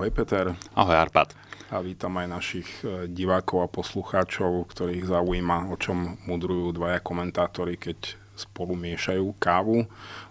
Ahoj Peter. Ahoj Arpad. A vítam aj našich e, divákov a poslucháčov, ktorých zaujíma, o čom mudrujú dvaja komentátori, keď spolu miešajú kávu.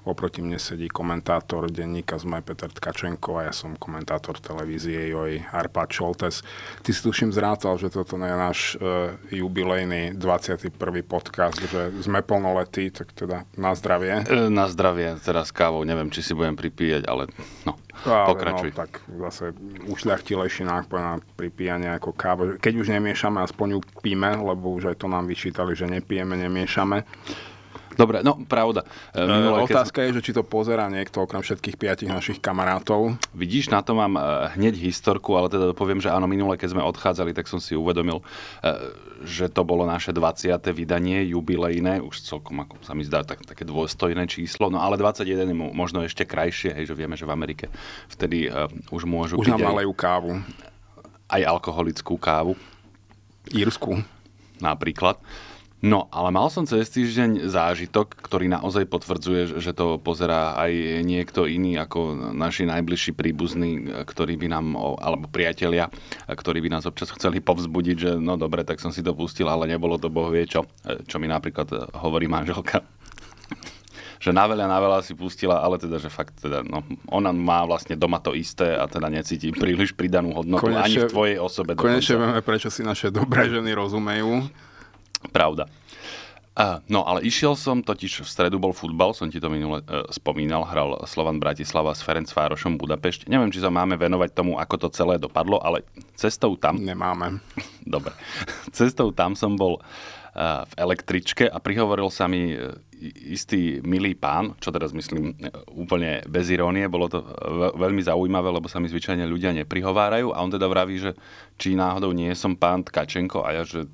Oproti mne sedí komentátor denníka ZME Peter Tkačenko a ja som komentátor televízie Joj Arpa Šoltes. Ty si tuším zrátal, že toto je náš uh, jubilejný 21. podcast, že sme plnoletí, tak teda na zdravie. E, na zdravie, teraz kávou, neviem, či si budem pripíjať, ale no. Ale Pokračuj. No, tak zase ušľachtilejší nápoj na pripíjanie ako káva. Keď už nemiešame, aspoň ju píme, lebo už aj to nám vyčítali, že nepijeme, nemiešame. Dobre, no pravda. E, e, minulé, Otázka keď... je, že či to pozera niekto okrem všetkých piatich našich kamarátov. Vidíš, na to mám e, hneď historku, ale teda poviem, že áno, minule, keď sme odchádzali, tak som si uvedomil, že to bolo naše 20. vydanie, jubilejné, už celkom ako sa mi zdá tak, také dôstojné číslo, no ale 21 je možno ešte krajšie, hej, že vieme, že v Amerike vtedy už môžu už piť... aj, kávu. Aj alkoholickú kávu. Írsku. Napríklad. No, ale mal som cez týždeň zážitok, ktorý naozaj potvrdzuje, že to pozerá aj niekto iný ako naši najbližší príbuzní, ktorí by nám, alebo priatelia, ktorí by nás občas chceli povzbudiť, že no dobre, tak som si to pustil, ale nebolo to boh vie čo, e, čo mi napríklad e, hovorí manželka že na veľa, na veľa si pustila, ale teda, že fakt, teda, no, ona má vlastne doma to isté a teda necíti príliš pridanú hodnotu konečne, ani v tvojej osobe. Konečne vieme, prečo si naše dobré ženy rozumejú. Pravda. No ale išiel som, totiž v stredu bol futbal, som ti to minule e, spomínal, hral Slovan Bratislava s Ferenc Fárošom Budapešť. Neviem, či sa máme venovať tomu, ako to celé dopadlo, ale cestou tam... Nemáme. Dobre. Cestou tam som bol e, v električke a prihovoril sa mi e, istý milý pán, čo teraz myslím e, úplne bez irónie, bolo to e, veľmi zaujímavé, lebo sa mi zvyčajne ľudia neprihovárajú a on teda vraví, že či náhodou nie som pán Tkačenko a ja, že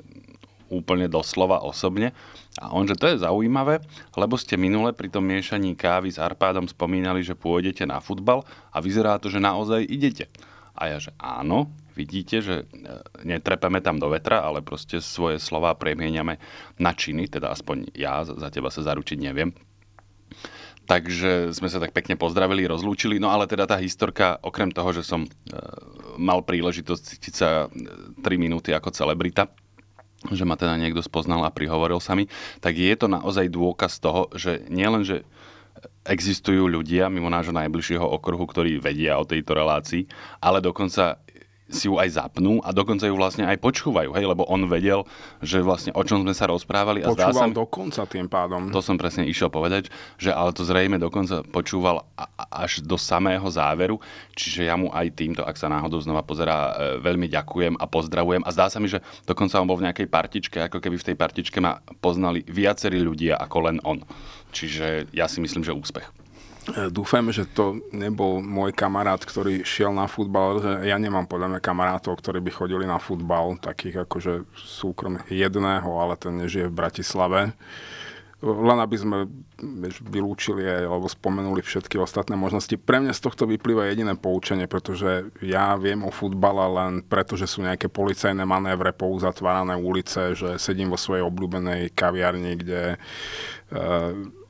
úplne doslova osobne. A on, že to je zaujímavé, lebo ste minule pri tom miešaní kávy s Arpádom spomínali, že pôjdete na futbal a vyzerá to, že naozaj idete. A ja, že áno, vidíte, že e, netrepeme tam do vetra, ale proste svoje slova premieniame na činy, teda aspoň ja, za teba sa zaručiť neviem. Takže sme sa tak pekne pozdravili, rozlúčili. No ale teda tá historka, okrem toho, že som e, mal príležitosť cítiť sa 3 e, minúty ako celebrita, že ma teda niekto spoznal a prihovoril sa mi, tak je to naozaj dôkaz toho, že nielen, že existujú ľudia mimo nášho najbližšieho okruhu, ktorí vedia o tejto relácii, ale dokonca si ju aj zapnú a dokonca ju vlastne aj počúvajú, hej, lebo on vedel, že vlastne o čom sme sa rozprávali. A počúval zdá sa mi, dokonca tým pádom. To som presne išiel povedať, že ale to zrejme dokonca počúval až do samého záveru, čiže ja mu aj týmto, ak sa náhodou znova pozerá, e, veľmi ďakujem a pozdravujem a zdá sa mi, že dokonca on bol v nejakej partičke, ako keby v tej partičke ma poznali viacerí ľudia ako len on. Čiže ja si myslím, že úspech. Dúfajme, že to nebol môj kamarát, ktorý šiel na futbal. Ja nemám podľa mňa kamarátov, ktorí by chodili na futbal, takých akože súkromne jedného, ale ten nežije v Bratislave. Len aby sme vieš, vylúčili alebo spomenuli všetky ostatné možnosti. Pre mňa z tohto vyplýva jediné poučenie, pretože ja viem o futbale len preto, že sú nejaké policajné manévre, pouzatvárané ulice, že sedím vo svojej obľúbenej kaviarni, kde uh,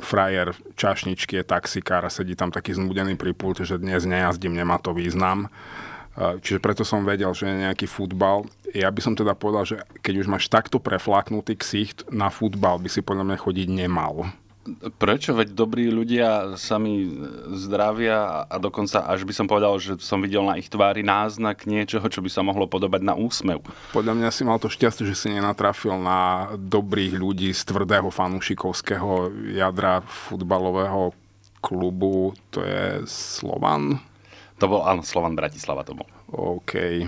frajer čašničky je taxikár a sedí tam taký znúdený pri pulte, že dnes nejazdím, nemá to význam. E, čiže preto som vedel, že je nejaký futbal. Ja by som teda povedal, že keď už máš takto preflaknutý ksicht na futbal, by si podľa mňa chodiť nemal. Prečo? Veď dobrí ľudia sami zdravia a dokonca až by som povedal, že som videl na ich tvári náznak niečoho, čo by sa mohlo podobať na úsmev. Podľa mňa si mal to šťastie, že si nenatrafil na dobrých ľudí z tvrdého fanúšikovského jadra futbalového klubu. To je Slovan? To bol, áno, Slovan Bratislava to bol. OK.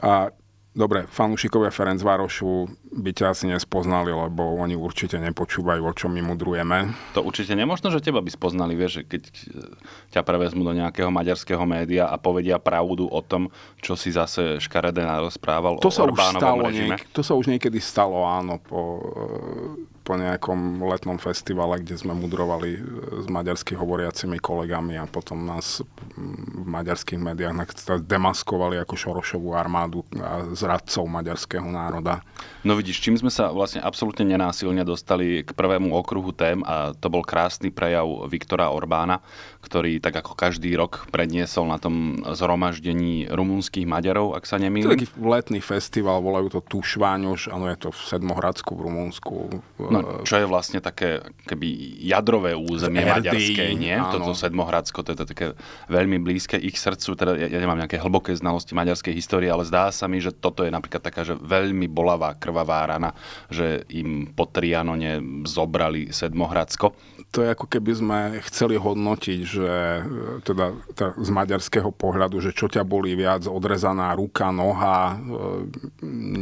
A Dobre, fanúšikovia Várošu by ťa asi nespoznali, lebo oni určite nepočúvajú, o čom my mudrujeme. To určite nemožno, že teba by spoznali, vieš, keď eh, ťa prevezmu do nejakého maďarského média a povedia pravdu o tom, čo si zase škaredé rozprával. to o sa Orbánovom už stalo režime. Niek- to sa už niekedy stalo, áno, po eh, po nejakom letnom festivale, kde sme mudrovali e, s maďarsky hovoriacimi kolegami a potom nás v maďarských médiách teda demaskovali ako Šorošovú armádu a zradcov maďarského národa. No vidíš, čím sme sa vlastne absolútne nenásilne dostali k prvému okruhu tém a to bol krásny prejav Viktora Orbána, ktorý tak ako každý rok predniesol na tom zhromaždení rumunských Maďarov, ak sa nemýlim. Taký letný festival, volajú to Tušváňoš, áno je to v Sedmohradsku v Rumunsku. No, eh, čo je vlastne také keby jadrové územie RD, maďarské, nie? Áno. Toto Sedmohradsko, to je to také veľmi blízke ich srdcu, teda ja, ja nemám nejaké hlboké znalosti maďarskej histórie, ale zdá sa mi, že toto je napríklad taká, že veľmi bolavá, krvavá rana, že im po Trianone zobrali Sedmohradsko to je ako keby sme chceli hodnotiť, že e, teda tá, z maďarského pohľadu, že čo ťa boli viac, odrezaná ruka, noha, e,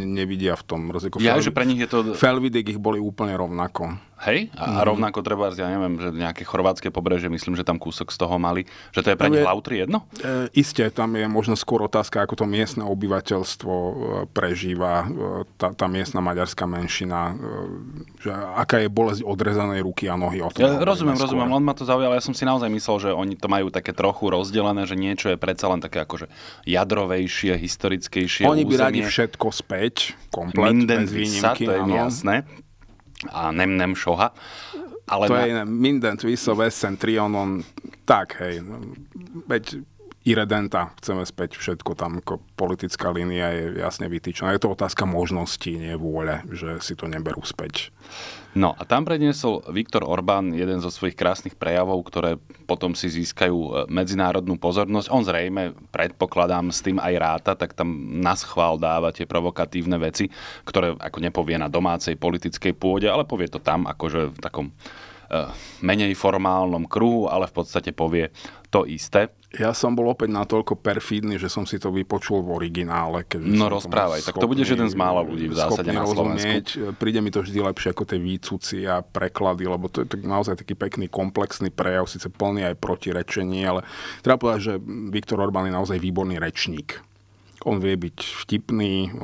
nevidia v tom rozdiel. Ja, Fel, že pre nich je to... Felvidek ich boli úplne rovnako. Hej? A, mm. a mhm. rovnako treba, ja neviem, že nejaké chorvátske pobreže, myslím, že tam kúsok z toho mali, že to je pre nich lautri jedno? E, isté, tam je možno skôr otázka, ako to miestne obyvateľstvo e, prežíva, e, tá, tá miestna maďarská menšina, e, že aká je bolesť odrezanej ruky a nohy. O tom ja rozumiem, skôr. rozumiem, on ma to ale ja som si naozaj myslel, že oni to majú také trochu rozdelené, že niečo je predsa len také akože jadrovejšie, historickejšie Oni územie. by radi všetko späť, komplet, Minden bez výnimky, to je jasné a nem nem soha. Ale to na... Minden Twiso, Vesen, Trionon, tak hej, veď iredenta, chceme späť všetko tam, ako politická línia je jasne vytýčená. Je to otázka možností, nie vôle, že si to neberú späť. No a tam predniesol Viktor Orbán jeden zo svojich krásnych prejavov, ktoré potom si získajú e, medzinárodnú pozornosť. On zrejme, predpokladám, s tým aj ráta, tak tam nás chvál dáva tie provokatívne veci, ktoré ako nepovie na domácej politickej pôde, ale povie to tam akože v takom E, menej formálnom kruhu, ale v podstate povie to isté. Ja som bol opäť natoľko perfídny, že som si to vypočul v originále. Keď no rozprávaj, schopný, tak to budeš jeden z mála ľudí v zásade na Slovensku. Rozumieť. Príde mi to vždy lepšie ako tie výcuci a preklady, lebo to je tak, naozaj taký pekný komplexný prejav, síce plný aj protirečení, ale treba povedať, že Viktor Orbán je naozaj výborný rečník on vie byť vtipný,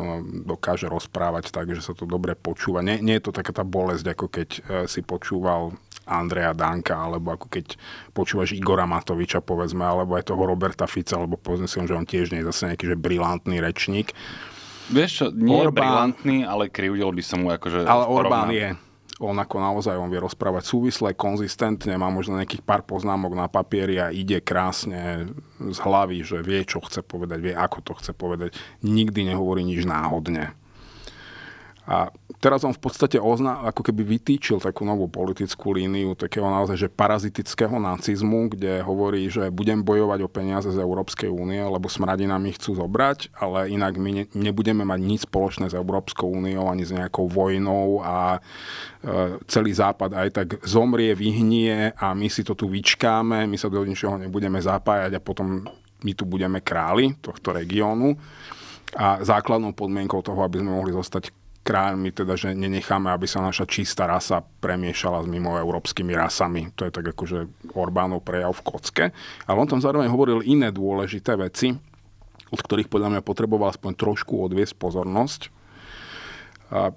dokáže rozprávať tak, že sa to dobre počúva. Nie, nie je to taká tá bolesť, ako keď e, si počúval Andreja Danka, alebo ako keď počúvaš Igora Matoviča, povedzme, alebo aj toho Roberta Fica, alebo povedzme si, že on tiež nie je zase nejaký že brilantný rečník. Vieš čo, nie Orbán, je brilantný, ale kryudil by som mu akože... Ale Orbán je on ako naozaj on vie rozprávať súvisle, konzistentne, má možno nejakých pár poznámok na papieri a ide krásne z hlavy, že vie, čo chce povedať, vie, ako to chce povedať. Nikdy nehovorí nič náhodne. A teraz on v podstate ozna, ako keby vytýčil takú novú politickú líniu takého naozaj, že parazitického nacizmu, kde hovorí, že budem bojovať o peniaze z Európskej únie, lebo smradi nám ich chcú zobrať, ale inak my ne, nebudeme mať nič spoločné s Európskou úniou ani s nejakou vojnou a e, celý západ aj tak zomrie, vyhnie a my si to tu vyčkáme, my sa do ničoho nebudeme zapájať a potom my tu budeme králi tohto regiónu. A základnou podmienkou toho, aby sme mohli zostať krajmi, teda, že nenecháme, aby sa naša čistá rasa premiešala s mimoeurópskymi rasami. To je tak akože Orbánov prejav v kocke. Ale on tam zároveň hovoril iné dôležité veci, od ktorých podľa mňa potreboval aspoň trošku odviesť pozornosť. A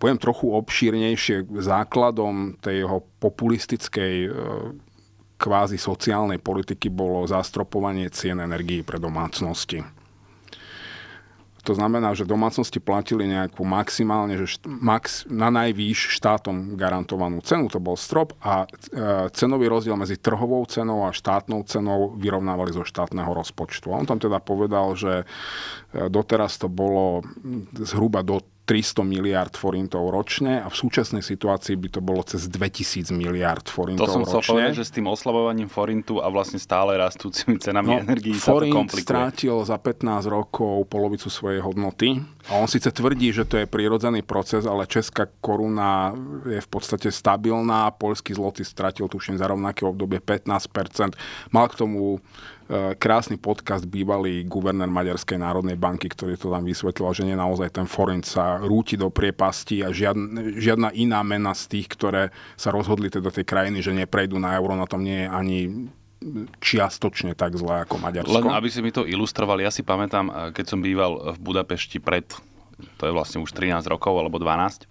poviem trochu obšírnejšie, základom tej jeho populistickej e, kvázi sociálnej politiky bolo zastropovanie cien energií pre domácnosti. To znamená, že domácnosti platili nejakú maximálne, že št- max, na najvýš štátom garantovanú cenu, to bol strop a e, cenový rozdiel medzi trhovou cenou a štátnou cenou vyrovnávali zo štátneho rozpočtu. A on tam teda povedal, že e, doteraz to bolo zhruba do 300 miliard forintov ročne a v súčasnej situácii by to bolo cez 2000 miliard forintov ročne. To som chcel ročne. povedať, že s tým oslabovaním forintu a vlastne stále rastúcimi cenami no, energii sa to komplikuje. strátil za 15 rokov polovicu svojej hodnoty a on síce tvrdí, že to je prirodzený proces, ale česká koruna je v podstate stabilná, poľský zloty strátil tuším za rovnaké obdobie 15%. Mal k tomu e, krásny podcast bývalý guvernér Maďarskej národnej banky, ktorý to tam vysvetľoval, že nie naozaj ten forint sa rúti do priepasti a žiadna, žiadna iná mena z tých, ktoré sa rozhodli teda tie krajiny, že neprejdú na euro, na tom nie je ani čiastočne tak zlé ako Maďarsko. Len aby si mi to ilustrovali, ja si pamätám, eh, keď som býval v Budapešti pred, to je vlastne už 13 rokov alebo 12,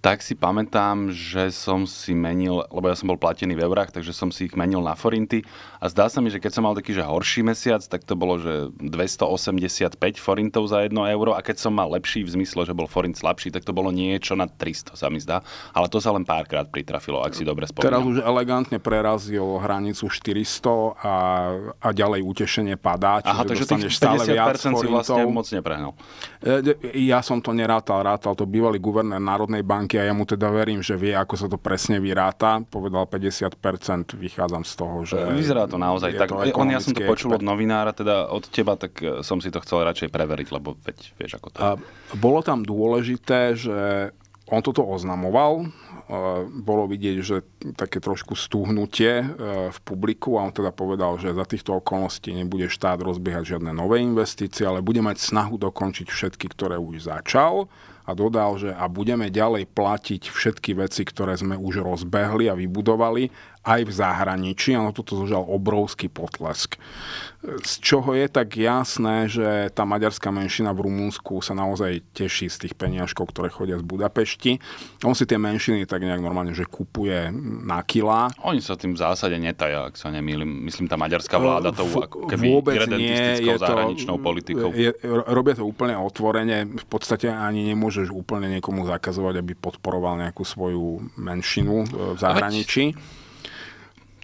tak si pamätám, že som si menil, lebo ja som bol platený v eurách, takže som si ich menil na forinty a zdá sa mi, že keď som mal taký, že horší mesiac, tak to bolo, že 285 forintov za 1 euro a keď som mal lepší v zmysle, že bol forint slabší, tak to bolo niečo na 300 sa mi zdá, ale to sa len párkrát pritrafilo, ak si dobre spomínam. Teraz už elegantne prerazil hranicu 400 a, a ďalej utešenie padá, čiže Aha, takže dostaneš stále viac forintov. si vlastne moc neprehnal. E, e, ja som to nerátal, rátal to bývalý guvernér Národnej banky banky a ja mu teda verím, že vie, ako sa to presne vyráta. Povedal 50%, vychádzam z toho, že... E, vyzerá to naozaj tak. To on, ja som to počul expert. od novinára, teda od teba, tak e, som si to chcel radšej preveriť, lebo veď vieš, ako to... A bolo tam dôležité, že on toto oznamoval, e, bolo vidieť, že také trošku stúhnutie v publiku a on teda povedal, že za týchto okolností nebude štát rozbiehať žiadne nové investície, ale bude mať snahu dokončiť všetky, ktoré už začal a dodal, že a budeme ďalej platiť všetky veci, ktoré sme už rozbehli a vybudovali aj v zahraničí. ale toto zožal obrovský potlesk. Z čoho je tak jasné, že tá maďarská menšina v Rumúnsku sa naozaj teší z tých peniažkov, ktoré chodia z Budapešti. On si tie menšiny tak nejak normálne, že kupuje na kila. Oni sa tým v zásade netajú, ak sa nemýlim. Myslím, tá maďarská e, vláda to vôbec nie, je to, zahraničnou politikou. Je, robia to úplne otvorene. V podstate ani nemôžeš úplne niekomu zakazovať, aby podporoval nejakú svoju menšinu e, v zahraničí. Veď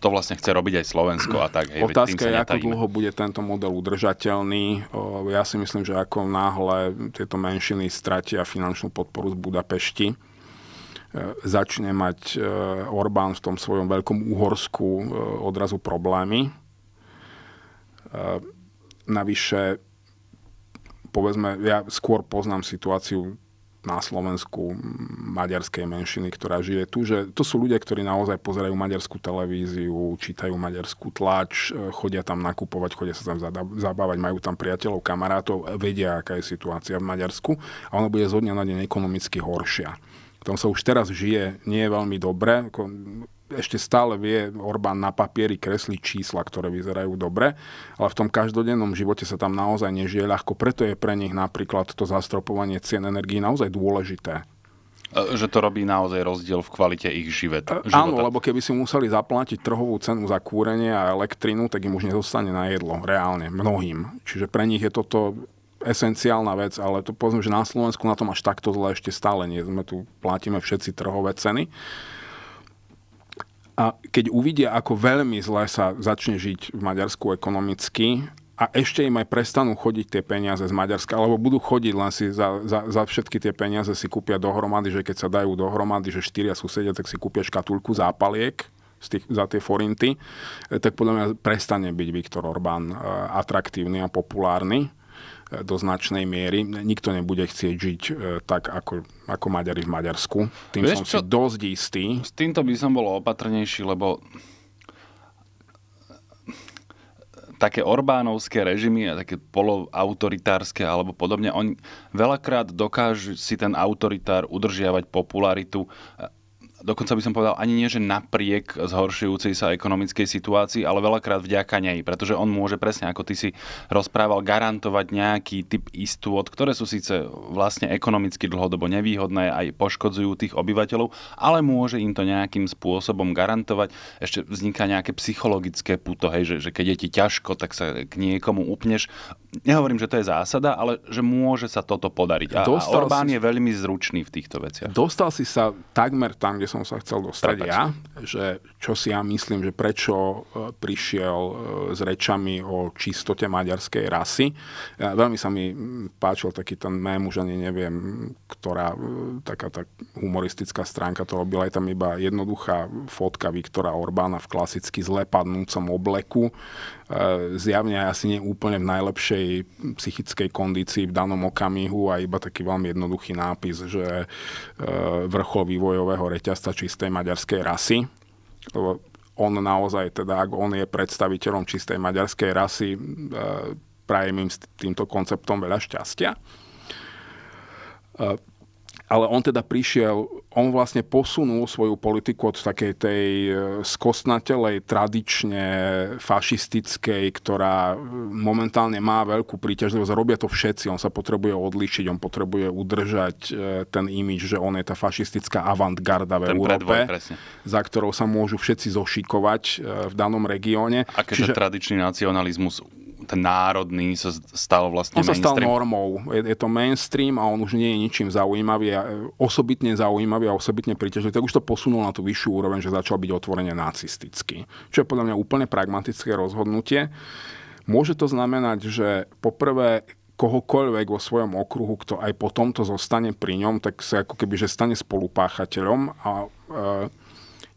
to vlastne chce robiť aj Slovensko a tak. Hej, Otázka je, ako dlho bude tento model udržateľný. Ja si myslím, že ako náhle tieto menšiny stratia finančnú podporu z Budapešti, e, začne mať e, Orbán v tom svojom veľkom Uhorsku e, odrazu problémy. Navyše, povedzme, ja skôr poznám situáciu na Slovensku maďarskej menšiny, ktorá žije tu. Že to sú ľudia, ktorí naozaj pozerajú maďarskú televíziu, čítajú maďarskú tlač, e, chodia tam nakupovať, chodia sa tam zabávať, majú tam priateľov, kamarátov, vedia, aká je situácia v Maďarsku a ono bude zhodne na deň ekonomicky horšia. Tom sa už teraz žije nie je veľmi dobre ešte stále vie Orbán na papieri kresliť čísla, ktoré vyzerajú dobre, ale v tom každodennom živote sa tam naozaj nežije ľahko. Preto je pre nich napríklad to zastropovanie cien energii naozaj dôležité. E, že to robí naozaj rozdiel v kvalite ich e, života. Áno, lebo keby si museli zaplatiť trhovú cenu za kúrenie a elektrinu, tak im už nezostane na jedlo, reálne, mnohým. Čiže pre nich je toto esenciálna vec, ale to poviem, že na Slovensku na tom až takto zle ešte stále nie. Sme tu, platíme všetci trhové ceny. A keď uvidia, ako veľmi zle sa začne žiť v Maďarsku ekonomicky a ešte im aj prestanú chodiť tie peniaze z Maďarska, alebo budú chodiť len si za, za, za všetky tie peniaze si kúpia dohromady, že keď sa dajú dohromady, že štyria susedia, tak si kúpia škatulku zápaliek z tých, za tie forinty, e, tak podľa mňa prestane byť Viktor Orbán e, atraktívny a populárny do značnej miery. Nikto nebude chcieť žiť e, tak, ako, ako Maďari v Maďarsku. Tým Vieš, som čo? si dosť istý. S týmto by som bol opatrnejší, lebo také Orbánovské režimy a také poloautoritárske alebo podobne, oni veľakrát dokážu si ten autoritár udržiavať popularitu dokonca by som povedal ani nie, že napriek zhoršujúcej sa ekonomickej situácii, ale veľakrát vďaka nej, pretože on môže presne, ako ty si rozprával, garantovať nejaký typ istôt, ktoré sú síce vlastne ekonomicky dlhodobo nevýhodné, aj poškodzujú tých obyvateľov, ale môže im to nejakým spôsobom garantovať. Ešte vzniká nejaké psychologické puto, hej, že, že keď je ti ťažko, tak sa k niekomu upneš nehovorím, že to je zásada, ale že môže sa toto podariť. A, a Orbán si, je veľmi zručný v týchto veciach. Dostal si sa takmer tam, kde som sa chcel dostať Prepač. ja, že čo si ja myslím, že prečo e, prišiel e, s rečami o čistote maďarskej rasy. E, veľmi sa mi páčil taký ten mém, už ani neviem, ktorá taká tá humoristická stránka to robila. Je tam iba jednoduchá fotka Viktora Orbána v klasicky zlepadnúcom obleku. Zjavne asi neúplne v najlepšej tej psychickej kondícii v danom okamihu a iba taký veľmi jednoduchý nápis, že e, vrchol vývojového reťazca čistej maďarskej rasy on naozaj, teda ak on je predstaviteľom čistej maďarskej rasy, e, prajem im s týmto konceptom veľa šťastia. E, ale on teda prišiel, on vlastne posunul svoju politiku od takej tej e, skosnatelej, tradične fašistickej, ktorá e, momentálne má veľkú príťažlivosť. Robia to všetci, on sa potrebuje odlišiť, on potrebuje udržať e, ten imič, že on je tá fašistická avantgarda v ten Európe, predvoj, za ktorou sa môžu všetci zošikovať v danom regióne. A keďže Čiže... tradičný nacionalizmus ten národný sa stal vlastne on mainstream. sa stal normou. Je, je to mainstream a on už nie je ničím zaujímavý, a, e, osobitne zaujímavý a osobitne príťažlivý. Tak už to posunul na tú vyššiu úroveň, že začal byť otvorene nacistický. Čo je podľa mňa úplne pragmatické rozhodnutie. Môže to znamenať, že poprvé kohokoľvek vo svojom okruhu, kto aj po tomto zostane pri ňom, tak sa ako keby že stane spolupáchateľom a e,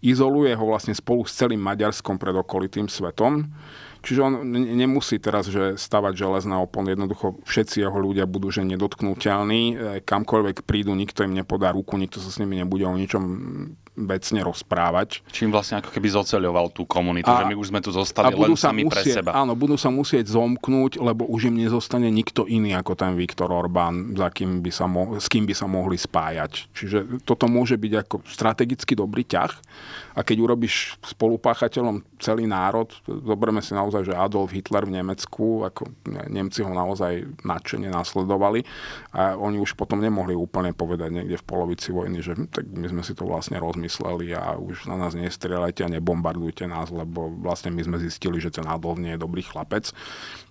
izoluje ho vlastne spolu s celým Maďarskom pred okolitým svetom. Čiže on nemusí teraz že stavať železná opon. Jednoducho všetci jeho ľudia budú že nedotknutelní. E, kamkoľvek prídu, nikto im nepodá ruku, nikto sa s nimi nebude o ničom vecne rozprávať. Čím vlastne ako keby zoceľoval tú komunitu, a, že my už sme tu zostali len sami musieť, pre seba. Áno, budú sa musieť zomknúť, lebo už im nezostane nikto iný ako ten Viktor Orbán, za kým by sa mo- s kým by sa mohli spájať. Čiže toto môže byť ako strategicky dobrý ťah a keď urobíš spolupáchateľom celý národ, zoberme si naozaj, že Adolf Hitler v Nemecku, ako Nemci ho naozaj nadšene nasledovali a oni už potom nemohli úplne povedať niekde v polovici vojny, že hm, tak my sme si to vlastne rozmýšľali vymysleli a už na nás nestrieľajte a nebombardujte nás, lebo vlastne my sme zistili, že ten Adolf nie je dobrý chlapec.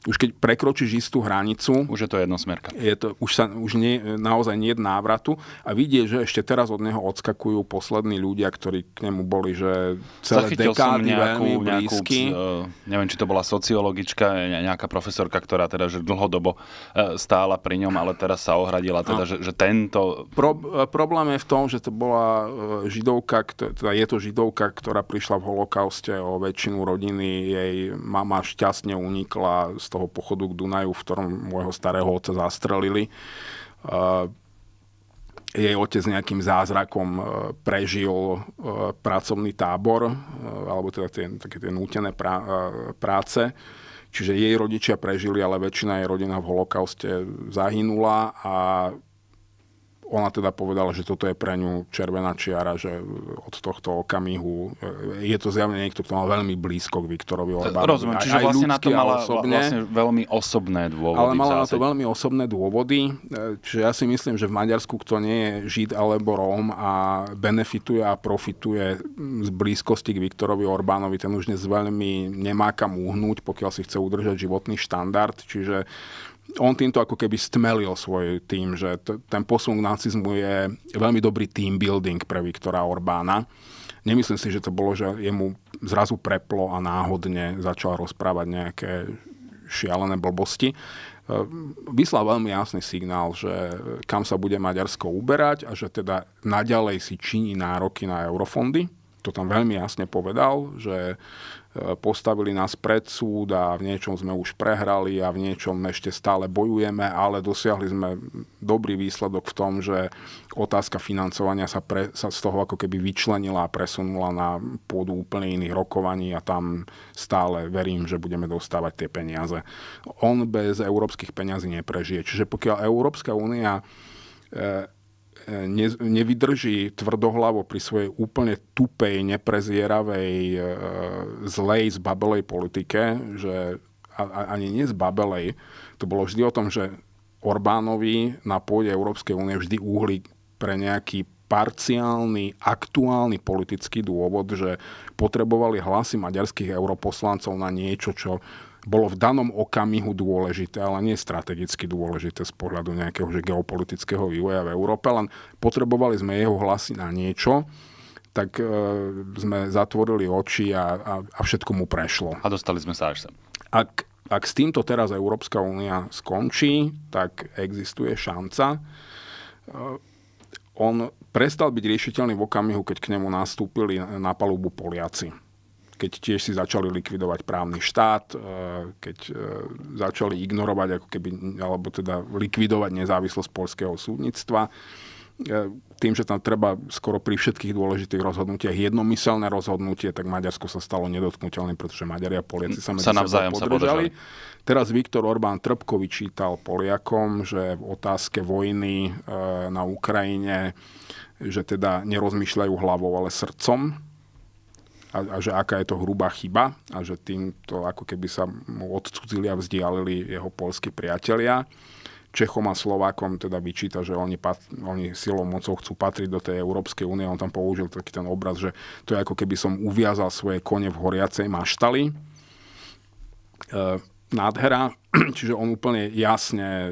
Už keď prekročíš istú hranicu... Už je to jednosmerka. Je to, už sa, už nie, naozaj nie je návratu a vidie, že ešte teraz od neho odskakujú poslední ľudia, ktorí k nemu boli, že celé Zachytil dekády nejakú, veľmi blízky. Nejakú, eh, neviem, či to bola sociologička, eh, nejaká profesorka, ktorá teda že dlhodobo eh, stála pri ňom, ale teraz sa ohradila, teda, že, že tento... Pro, problém je v tom, že to bola židov, židovka, teda je to židovka, ktorá prišla v holokauste o väčšinu rodiny, jej mama šťastne unikla z toho pochodu k Dunaju, v ktorom môjho starého otca zastrelili. Jej otec nejakým zázrakom e, prežil e, pracovný tábor, e, alebo teda tie, také tie nútené prá, práce. Čiže jej rodičia prežili, ale väčšina jej rodina v holokauste zahynula a ona teda povedala, že toto je pre ňu červená čiara, že od tohto okamihu e, je to zjavne niekto, kto mal veľmi blízko k Viktorovi e, Orbánovi. Rozumiem, čiže aj, aj vlastne na to mala osobne, vlastne veľmi osobné dôvody. Ale mala na to veľmi osobné dôvody, e, čiže ja si myslím, že v Maďarsku kto nie je Žid alebo Róm a benefituje a profituje z blízkosti k Viktorovi Orbánovi, ten už dnes veľmi nemá kam uhnúť, pokiaľ si chce udržať životný štandard, čiže on týmto ako keby stmelil svoj tým, že t- ten posun k nacizmu je veľmi dobrý team building pre Viktora Orbána. Nemyslím si, že to bolo, že jemu zrazu preplo a náhodne začal rozprávať nejaké šialené blbosti. E, vyslal veľmi jasný signál, že kam sa bude Maďarsko uberať a že teda naďalej si činí nároky na eurofondy. To tam veľmi jasne povedal, že postavili nás pred súd a v niečom sme už prehrali a v niečom ešte stále bojujeme, ale dosiahli sme dobrý výsledok v tom, že otázka financovania sa, pre, sa z toho ako keby vyčlenila a presunula na pôdu úplne iných rokovaní a tam stále verím, že budeme dostávať tie peniaze. On bez európskych peňazí neprežije. Čiže pokiaľ Európska únia e, ne, nevydrží tvrdohlavo pri svojej úplne tupej, neprezieravej, e, zlej, zbabelej politike, že ani nie zbabelej, to bolo vždy o tom, že Orbánovi na pôde Európskej únie vždy uhli pre nejaký parciálny, aktuálny politický dôvod, že potrebovali hlasy maďarských europoslancov na niečo, čo bolo v danom okamihu dôležité, ale nie strategicky dôležité z pohľadu nejakého že geopolitického vývoja v Európe, len potrebovali sme jeho hlasy na niečo, tak e, sme zatvorili oči a, a, a všetko mu prešlo. A dostali sme sa až sem. Ak, ak s týmto teraz Európska únia skončí, tak existuje šanca. E, on prestal byť riešiteľný v okamihu, keď k nemu nastúpili na palubu Poliaci keď tiež si začali likvidovať právny štát, e, keď e, začali ignorovať ako keby, alebo teda likvidovať nezávislosť polského súdnictva. E, tým, že tam treba skoro pri všetkých dôležitých rozhodnutiach jednomyselné rozhodnutie, tak Maďarsko sa stalo nedotknutelným, pretože Maďari a Poliaci sa medzi sa navzájom sa podržali. Teraz Viktor Orbán trpko vyčítal Poliakom, že v otázke vojny na Ukrajine že teda nerozmýšľajú hlavou, ale srdcom a, a že aká je to hrubá chyba a že týmto ako keby sa mu odcudzili a vzdialili jeho polskí priatelia. Čechom a Slovákom teda vyčíta, že oni, pat, oni silou mocou chcú patriť do tej Európskej únie. On tam použil taký ten obraz, že to je ako keby som uviazal svoje kone v horiacej maštali. E, nádhera, čiže on úplne jasne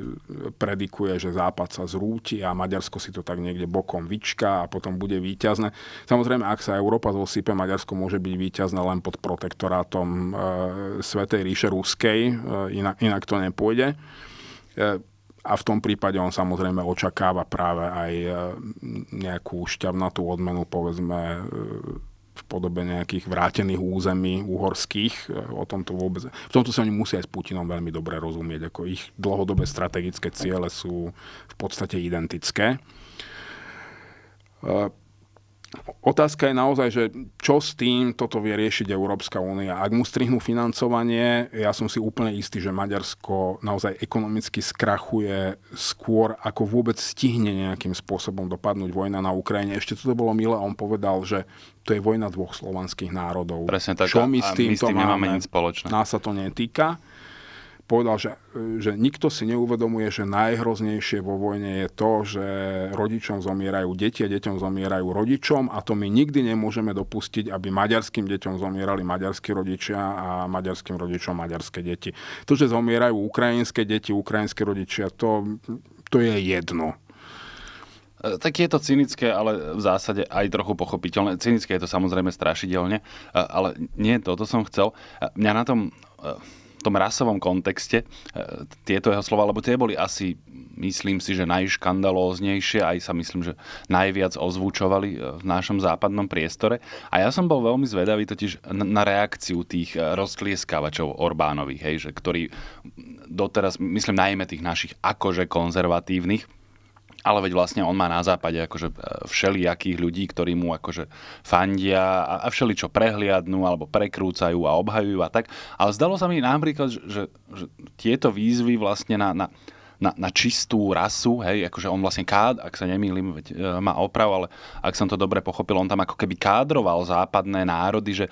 predikuje, že Západ sa zrúti a Maďarsko si to tak niekde bokom vyčká a potom bude výťazné. Samozrejme, ak sa Európa zosype, Maďarsko môže byť výťazné len pod protektorátom e, Svetej ríše Ruskej, e, inak, inak to nepôjde. E, a v tom prípade on samozrejme očakáva práve aj e, nejakú šťavnatú odmenu, povedzme, e, v podobe nejakých vrátených území uhorských. E, o tomto vôbec... V tomto sa oni musia aj s Putinom veľmi dobre rozumieť, ako ich dlhodobé strategické ciele sú v podstate identické. E, otázka je naozaj, že čo s tým toto vie riešiť Európska únia. Ak mu strihnú financovanie, ja som si úplne istý, že Maďarsko naozaj ekonomicky skrachuje skôr, ako vôbec stihne nejakým spôsobom dopadnúť vojna na Ukrajine. Ešte toto bolo milé, on povedal, že to je vojna dvoch slovanských národov. Presne tak. Čo my s týmto my s tým nemáme nič spoločné. Nás sa to netýka. Povedal, že, že nikto si neuvedomuje, že najhroznejšie vo vojne je to, že rodičom zomierajú deti a deťom zomierajú rodičom a to my nikdy nemôžeme dopustiť, aby maďarským deťom zomierali maďarskí rodičia a maďarským rodičom maďarské deti. To, že zomierajú ukrajinské deti, ukrajinské rodičia, to, to je jedno E, tak je to cynické, ale v zásade aj trochu pochopiteľné. Cynické je to samozrejme strašidelne, e, ale nie toto som chcel. E, mňa na tom tom rasovom kontexte tieto jeho slova, lebo tie boli asi, myslím si, že najškandalóznejšie, aj sa myslím, že najviac ozvučovali v našom západnom priestore. A ja som bol veľmi zvedavý totiž na reakciu tých rozklieskávačov Orbánových, hej, že ktorí doteraz, myslím najmä tých našich akože konzervatívnych, ale veď vlastne on má na západe akože e, všelijakých ľudí, ktorí mu akože fandia a, všeli, čo prehliadnú alebo prekrúcajú a obhajujú a tak. Ale zdalo sa mi napríklad, že, že tieto výzvy vlastne na, na na, na čistú rasu, hej, akože on vlastne kád, ak sa nemýlim, veď, e, má oprav, ale ak som to dobre pochopil, on tam ako keby kádroval západné národy, že e,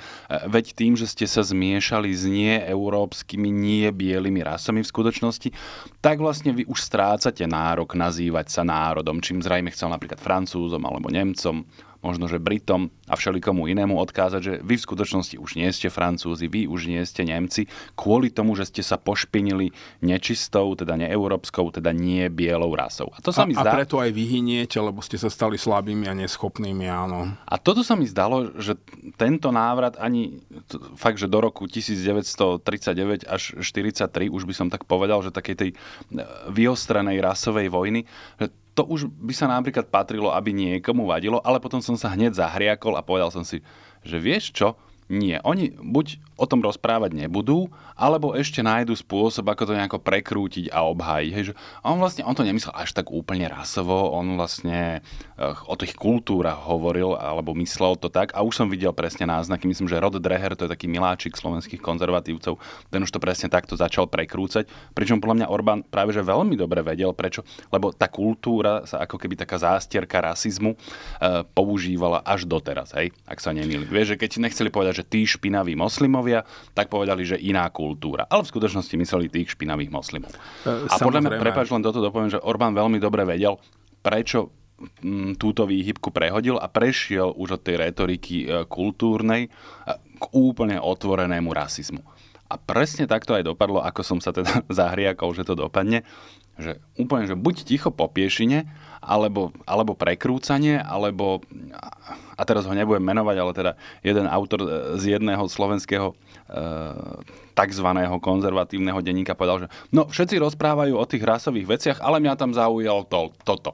veď tým, že ste sa zmiešali s európskymi, nie bielými rasami v skutočnosti, tak vlastne vy už strácate nárok nazývať sa národom, čím zrejme chcel napríklad Francúzom alebo Nemcom možno že Britom a všelikomu inému odkázať, že vy v skutočnosti už nie ste Francúzi, vy už nie ste Nemci, kvôli tomu, že ste sa pošpinili nečistou, teda neeurópskou, teda nie bielou rasou. A to sa a, mi zdá... A preto aj vyhyniete, lebo ste sa stali slabými a neschopnými, áno. A toto sa mi zdalo, že tento návrat ani fakt, že do roku 1939 až 43 už by som tak povedal, že takej tej e, vyostrenej rasovej vojny, že to už by sa napríklad patrilo, aby niekomu vadilo, ale potom som sa hneď zahriakol a povedal som si, že vieš čo, nie, oni buď o tom rozprávať nebudú, alebo ešte nájdu spôsob, ako to nejako prekrútiť a obhájiť. Hej, že on vlastne, on to nemyslel až tak úplne rasovo, on vlastne eh, o tých kultúrach hovoril, alebo myslel to tak a už som videl presne náznaky. Myslím, že Rod Dreher, to je taký miláčik slovenských konzervatívcov, ten už to presne takto začal prekrúcať, pričom podľa mňa Orbán práve že veľmi dobre vedel, prečo, lebo tá kultúra sa ako keby taká zástierka rasizmu uh, používala až doteraz, hej, ak sa nemýlim. Vieš, že keď nechceli povedať, že tí špinaví moslimovia, Itália, tak povedali, že iná kultúra. Ale v skutočnosti mysleli tých špinavých moslimov. E, a podľa mňa, prepáč, len toto dopoviem, že Orbán veľmi dobre vedel, prečo mm, túto výhybku prehodil a prešiel už od tej retoriky e, kultúrnej e, k úplne otvorenému rasizmu. A presne takto aj dopadlo, ako som sa teda zahriakol, že to dopadne že úplne, že buď ticho po piešine, alebo, alebo prekrúcanie, alebo, a teraz ho nebudem menovať, ale teda jeden autor e, z jedného slovenského e, takzvaného konzervatívneho denníka povedal, že no všetci rozprávajú o tých rasových veciach, ale mňa tam zaujalo to, toto.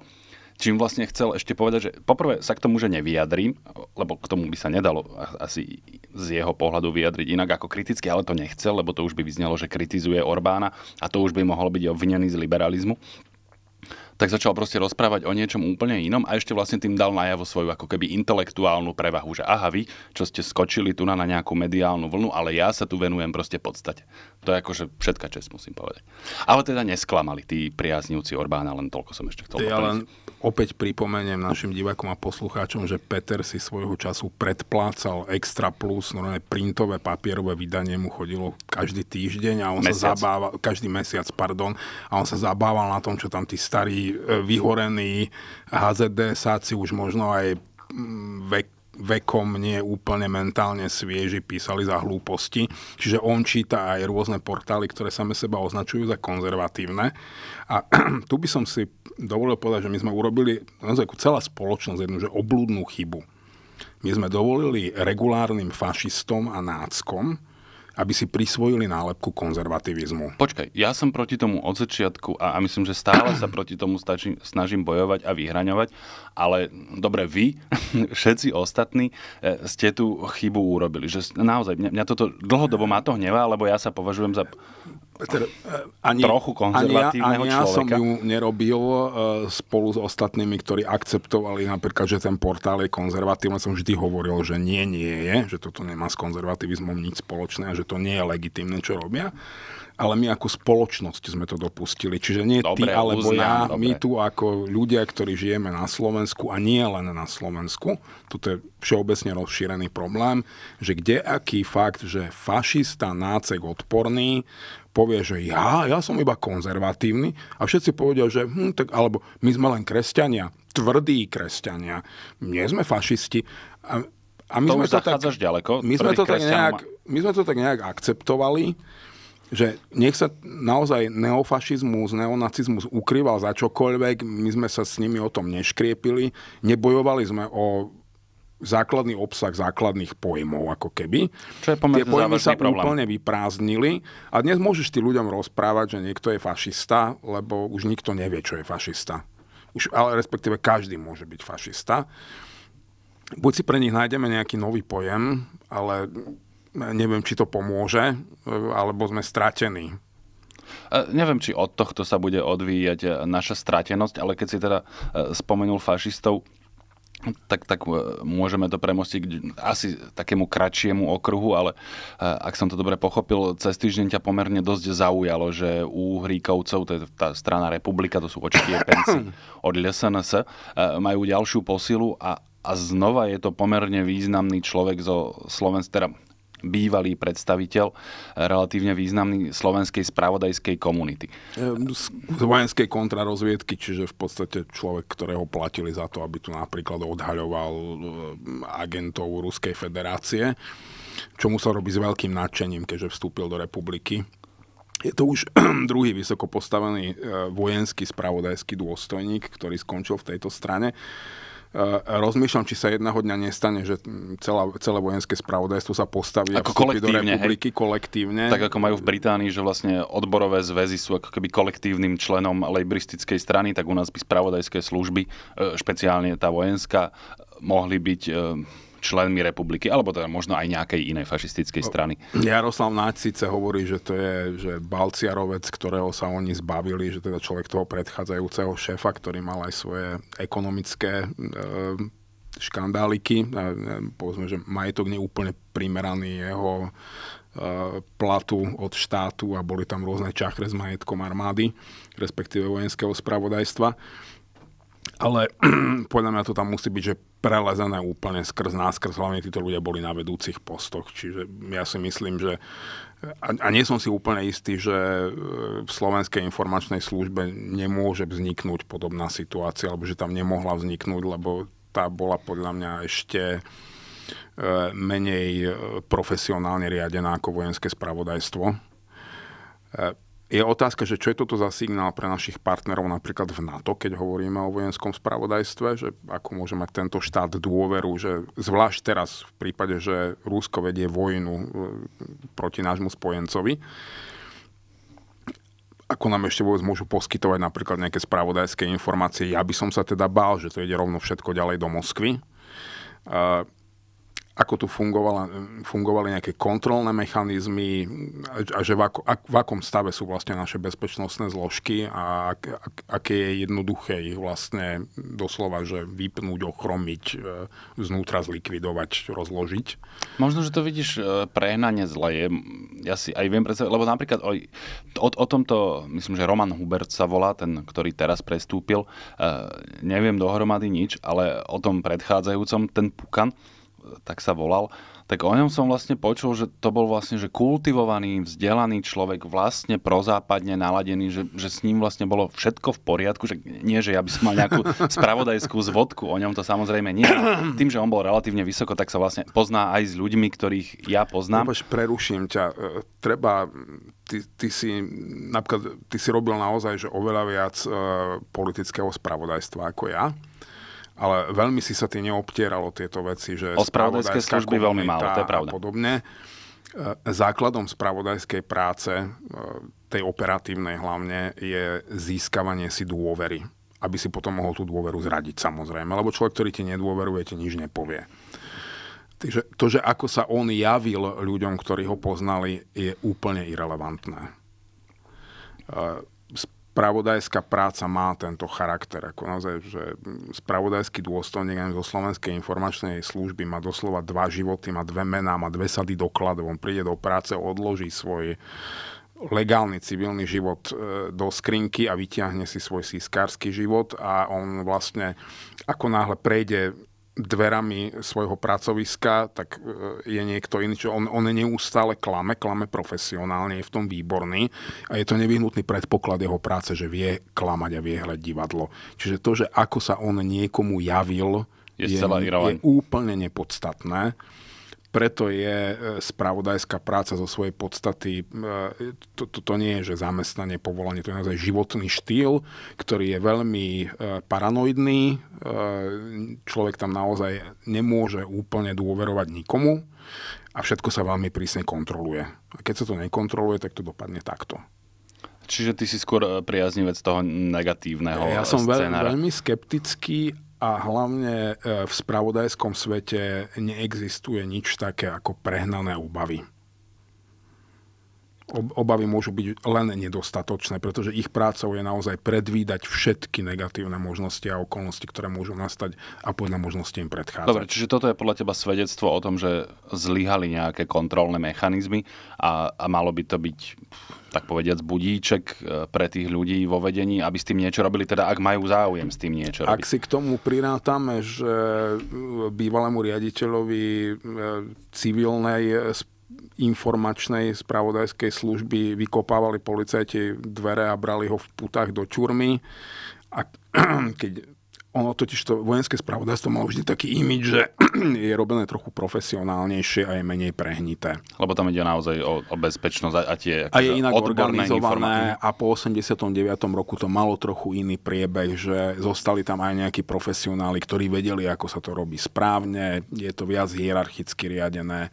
Čím vlastne chcel ešte povedať, že poprvé sa k tomu, že nevyjadrím, lebo k tomu by sa nedalo asi z jeho pohľadu vyjadriť inak ako kriticky, ale to nechcel, lebo to už by vyznelo, že kritizuje Orbána a to už by mohol byť obvinený z liberalizmu tak začal proste rozprávať o niečom úplne inom a ešte vlastne tým dal najavo svoju ako keby intelektuálnu prevahu, že aha vy, čo ste skočili tu na, na nejakú mediálnu vlnu, ale ja sa tu venujem proste podstate. To je akože všetka čest, musím povedať. Ale teda nesklamali tí priaznivci Orbána, len toľko som ešte chcel. Ja len opäť pripomeniem našim divákom a poslucháčom, že Peter si svojho času predplácal Extra Plus, normálne printové, papierové vydanie mu chodilo každý týždeň a on mesiac. sa zabával, každý mesiac, pardon, a on sa zabával na tom, čo tam tí starí, e, vyhorení HZD sáci už možno aj mm, vek vekom nie úplne mentálne svieži písali za hlúposti. Čiže on číta aj rôzne portály, ktoré same seba označujú za konzervatívne. A tu by som si dovolil povedať, že my sme urobili naozaj celá spoločnosť jednu že oblúdnu chybu. My sme dovolili regulárnym fašistom a náckom, aby si prisvojili nálepku konzervativizmu. Počkaj, ja som proti tomu od začiatku a, a myslím, že stále sa proti tomu stačí, snažím bojovať a vyhraňovať, ale dobre, vy, všetci ostatní, e, ste tú chybu urobili. Že naozaj, mňa, mňa toto dlhodobo má to hnevá, lebo ja sa považujem za teda, e, ani, trochu konzervatívneho ani ja, ani ja človeka. som ju nerobil e, spolu s ostatnými, ktorí akceptovali napríklad, že ten portál je konzervatívny. Som vždy hovoril, že nie, nie je, že toto nemá s konzervativizmom nič spoločné a že to nie je legitimné, čo robia ale my ako spoločnosť sme to dopustili. Čiže nie Dobre, ty alebo uznám, ja, dobre. my tu ako ľudia, ktorí žijeme na Slovensku a nie len na Slovensku, toto je všeobecne rozšírený problém, že kde aký fakt, že fašista, nácek odporný, povie, že ja, ja som iba konzervatívny a všetci povedia, že hm, tak, alebo my sme len kresťania, tvrdí kresťania, nie sme fašisti. A, a my sme to tak, ďaleko. My sme to, tak nejak, my sme to tak nejak akceptovali že nech sa naozaj neofašizmus, neonacizmus ukrýval za čokoľvek, my sme sa s nimi o tom neškriepili, nebojovali sme o základný obsah základných pojmov, ako keby. Čo je Tie pojmy sa problém. úplne vyprázdnili a dnes môžeš ty ľuďom rozprávať, že niekto je fašista, lebo už nikto nevie, čo je fašista. Už, ale respektíve každý môže byť fašista. Buď si pre nich nájdeme nejaký nový pojem, ale neviem, či to pomôže, e, alebo sme stratení. E, neviem, či od tohto sa bude odvíjať e, naša stratenosť, ale keď si teda spomenul fašistov, tak, tak môžeme to premostiť asi takému kratšiemu okruhu, ale ak som to dobre pochopil, cez týždeň ťa pomerne dosť zaujalo, že u Hríkovcov, to je tá strana Republika, to sú očití penci od SNS, majú ďalšiu posilu a, a znova je to pomerne významný človek zo Slovenska, teda bývalý predstaviteľ eh, relatívne významný slovenskej spravodajskej komunity. Eh, vojenskej kontrarozviedky, čiže v podstate človek, ktorého platili za to, aby tu napríklad odhaľoval eh, agentov Ruskej federácie, čo musel robiť s veľkým nadšením, keďže vstúpil do republiky. Je to už druhý vysoko postavený vojenský spravodajský dôstojník, ktorý skončil v tejto strane. E, rozmýšľam, či sa jedného dňa nestane, že celá, celé vojenské spravodajstvo sa postaví ako a kolektívne, do republiky hej? kolektívne. Tak ako majú v Británii, že vlastne odborové zväzy sú ako keby kolektívnym členom lejbristickej strany, tak u nás by spravodajské služby, e, špeciálne tá vojenská, mohli byť e, členmi republiky, alebo teda možno aj nejakej inej fašistickej strany. Jaroslav Náď síce hovorí, že to je že Balciarovec, ktorého sa oni zbavili, že teda človek toho predchádzajúceho šéfa, ktorý mal aj svoje ekonomické e, škandáliky, e, e, povedzme, že majetok neúplne primeraný jeho e, platu od štátu a boli tam rôzne čachre s majetkom armády, respektíve vojenského spravodajstva ale podľa mňa to tam musí byť, že prelezené úplne skrz náskrz, hlavne títo ľudia boli na vedúcich postoch, čiže ja si myslím, že a, a nie som si úplne istý, že e, v Slovenskej informačnej službe nemôže vzniknúť podobná situácia, alebo že tam nemohla vzniknúť, lebo tá bola podľa mňa ešte e, menej e, profesionálne riadená ako vojenské spravodajstvo je otázka, že čo je toto za signál pre našich partnerov napríklad v NATO, keď hovoríme o vojenskom spravodajstve, že ako môže mať tento štát dôveru, že zvlášť teraz v prípade, že Rusko vedie vojnu e, proti nášmu spojencovi, ako nám ešte vôbec môžu poskytovať napríklad nejaké spravodajské informácie. Ja by som sa teda bál, že to ide rovno všetko ďalej do Moskvy. E, ako tu fungovala, fungovali nejaké kontrolné mechanizmy a že v, ako, ak, v akom stave sú vlastne naše bezpečnostné zložky a ak, ak, aké je jednoduché ich vlastne doslova, že vypnúť, ochromiť, e, znútra zlikvidovať, rozložiť. Možno, že to vidíš e, prehnanie zle. Je, ja si aj viem predstaviť, lebo napríklad o, o, o tomto, myslím, že Roman Hubert sa volá, ten, ktorý teraz prestúpil, e, neviem dohromady nič, ale o tom predchádzajúcom, ten Pukan, tak sa volal, tak o ňom som vlastne počul, že to bol vlastne že kultivovaný, vzdelaný človek, vlastne prozápadne naladený, že, že s ním vlastne bolo všetko v poriadku, že nie, že ja by som mal nejakú spravodajskú zvodku, o ňom to samozrejme nie. Tým, že on bol relatívne vysoko, tak sa vlastne pozná aj s ľuďmi, ktorých ja poznám. Lebož preruším ťa, e, treba, ty, ty si, napríklad, ty si robil naozaj, že oveľa viac e, politického spravodajstva ako ja ale veľmi si sa tie neobtieralo tieto veci. Že o spravodajské služby veľmi málo, to je pravda. podobne. E, základom spravodajskej práce, e, tej operatívnej hlavne, je získavanie si dôvery. Aby si potom mohol tú dôveru zradiť samozrejme, lebo človek, ktorý ti nedôveruje, ti nič nepovie. Takže to, že ako sa on javil ľuďom, ktorí ho poznali, je úplne irrelevantné e, spravodajská práca má tento charakter. Ako naozaj, že spravodajský dôstojník zo Slovenskej informačnej služby má doslova dva životy, má dve mená, má dve sady dokladov. On príde do práce, odloží svoj legálny civilný život e, do skrinky a vyťahne si svoj sískársky život a on vlastne ako náhle prejde dverami svojho pracoviska, tak e, je niekto iný, čo on, on neustále klame, klame profesionálne, je v tom výborný a je to nevyhnutný predpoklad jeho práce, že vie klamať a vie hľať divadlo. Čiže to, že ako sa on niekomu javil, je, je, je úplne nepodstatné preto je e, spravodajská práca zo svojej podstaty, e, to, to, to nie je, že zamestnanie, povolanie, to je naozaj životný štýl, ktorý je veľmi e, paranoidný, človek tam naozaj nemôže úplne dôverovať nikomu a všetko sa veľmi prísne kontroluje. A keď sa to nekontroluje, tak to dopadne takto. Čiže ty si skôr priaznivec toho negatívneho Ja som veľ, veľmi skeptický a hlavne e, v spravodajskom svete neexistuje nič také ako prehnané obavy. Obavy môžu byť len nedostatočné, pretože ich prácou je naozaj predvídať všetky negatívne možnosti a okolnosti, ktoré môžu nastať a podľa možnosti im predchádzať. Dobre, čiže toto je podľa teba svedectvo o tom, že zlyhali nejaké kontrolné mechanizmy a, a malo by to byť tak povediac, budíček e, pre tých ľudí vo vedení, aby s tým niečo robili, teda ak majú záujem s tým niečo robiť. Ak si k tomu prirátame, že e, bývalému riaditeľovi e, civilnej informačnej spravodajskej služby vykopávali policajti dvere a brali ho v putách do čurmy. A keď ono totiž to vojenské spravodajstvo malo vždy taký imič, že je robené trochu profesionálnejšie a je menej prehnité. Lebo tam ide naozaj o, o bezpečnosť a, tie A je akože inak organizované a po 89. roku to malo trochu iný priebeh, že zostali tam aj nejakí profesionáli, ktorí vedeli, ako sa to robí správne, je to viac hierarchicky riadené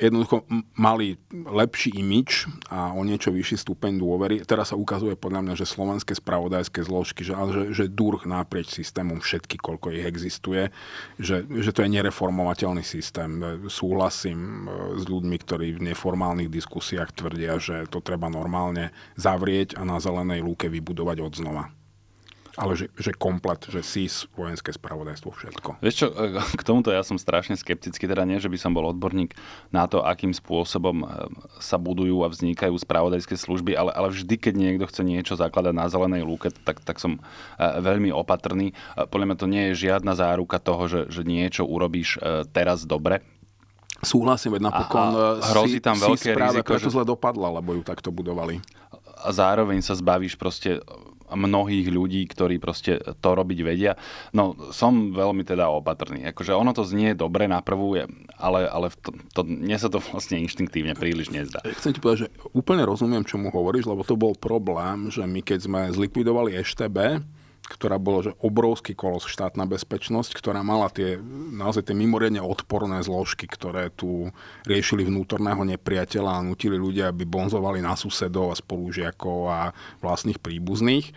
jednoducho mali lepší imič a o niečo vyšší stupeň dôvery. Teraz sa ukazuje podľa mňa, že slovenské spravodajské zložky, že, že, že durh naprieč systémom všetky, koľko ich existuje, že, že to je nereformovateľný systém. E, súhlasím e, s ľuďmi, ktorí v neformálnych diskusiách tvrdia, že to treba normálne zavrieť a na zelenej lúke vybudovať odznova. Ale že, že komplet, že SIS, vojenské spravodajstvo, všetko. Vieš čo, e, k tomuto ja som strašne skeptický, teda nie, že by som bol odborník na to, akým spôsobom e, sa budujú a vznikajú spravodajské služby, ale, ale vždy, keď niekto chce niečo zakladať na zelenej lúke, tak, tak som e, veľmi opatrný. Podľa mňa to nie je žiadna záruka toho, že, že niečo urobíš teraz dobre, Súhlasím, veď napokon a hrozí tam veľké SIS práve riziko, preto že... zle dopadla, lebo ju takto budovali. A zároveň sa zbavíš proste mnohých ľudí, ktorí proste to robiť vedia. No som veľmi teda opatrný. Akože ono to znie dobre na prvú, ale, ale to, to, mne sa to vlastne inštinktívne príliš nezdá. Chcem ti povedať, že úplne rozumiem, čo mu hovoríš, lebo to bol problém, že my keď sme zlikvidovali EŠTB, ktorá bola že obrovský kolos štátna bezpečnosť, ktorá mala tie naozaj tie mimoriadne odporné zložky, ktoré tu riešili vnútorného nepriateľa a nutili ľudia, aby bonzovali na susedov a spolužiakov a vlastných príbuzných,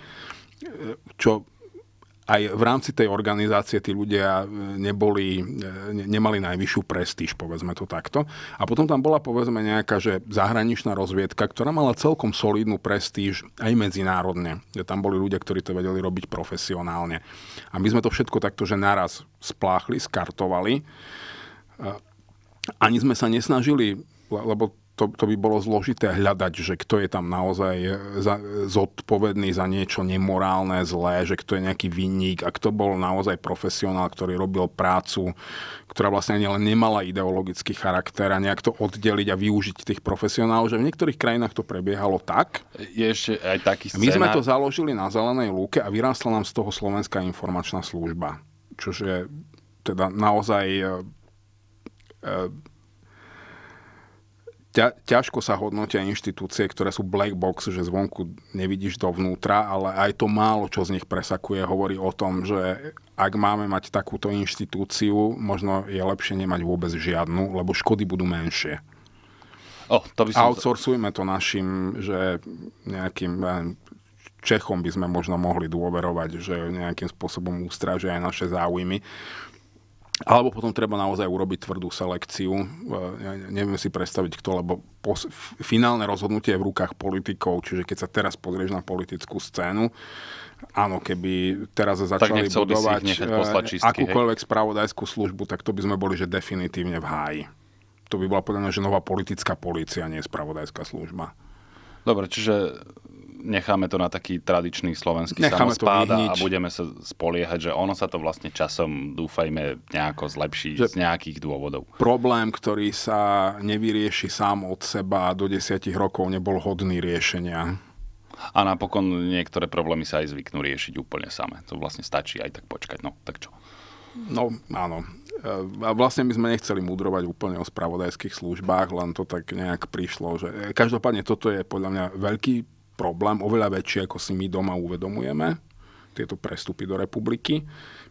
čo aj v rámci tej organizácie tí ľudia e, neboli, e, ne, nemali najvyššiu prestíž, povedzme to takto. A potom tam bola povedzme nejaká že zahraničná rozviedka, ktorá mala celkom solidnú prestíž aj medzinárodne. Že tam boli ľudia, ktorí to vedeli robiť profesionálne. A my sme to všetko takto, že naraz spláchli, skartovali. E, ani sme sa nesnažili, lebo to, to by bolo zložité hľadať, že kto je tam naozaj e, za, zodpovedný za niečo nemorálne, zlé, že kto je nejaký vinník a kto bol naozaj profesionál, ktorý robil prácu, ktorá vlastne len nemala ideologický charakter a nejak to oddeliť a využiť tých profesionálov, že v niektorých krajinách to prebiehalo tak. Je ešte aj taký scénar. My sme to založili na zelenej lúke a vyrástla nám z toho Slovenská informačná služba. Čože teda naozaj e, e, ťa, ťažko sa hodnotia inštitúcie, ktoré sú black box, že zvonku nevidíš dovnútra, ale aj to málo, čo z nich presakuje, hovorí o tom, že ak máme mať takúto inštitúciu, možno je lepšie nemať vôbec žiadnu, lebo škody budú menšie. Oh, to by som Outsourcujme to našim, že nejakým Čechom by sme možno mohli dôverovať, že nejakým spôsobom ústražia aj naše záujmy. Alebo potom treba naozaj urobiť tvrdú selekciu. E, ja neviem si predstaviť kto, lebo pos- finálne rozhodnutie je v rukách politikov, čiže keď sa teraz pozrieš na politickú scénu, áno, keby teraz začali budovať e, čistky, akúkoľvek hej. spravodajskú službu, tak to by sme boli že definitívne v háji. To by bola podľa mňa, že nová politická policia, nie spravodajská služba. Dobre, čiže necháme to na taký tradičný slovenský necháme samospád a budeme sa spoliehať, že ono sa to vlastne časom, dúfajme, nejako zlepší že z nejakých dôvodov. Problém, ktorý sa nevyrieši sám od seba do desiatich rokov, nebol hodný riešenia. A napokon niektoré problémy sa aj zvyknú riešiť úplne samé. To vlastne stačí aj tak počkať. No, tak čo? No, áno. E, a vlastne my sme nechceli mudrovať úplne o spravodajských službách, len to tak nejak prišlo. Že... Každopádne toto je podľa mňa veľký problém, oveľa väčší, ako si my doma uvedomujeme, tieto prestupy do republiky.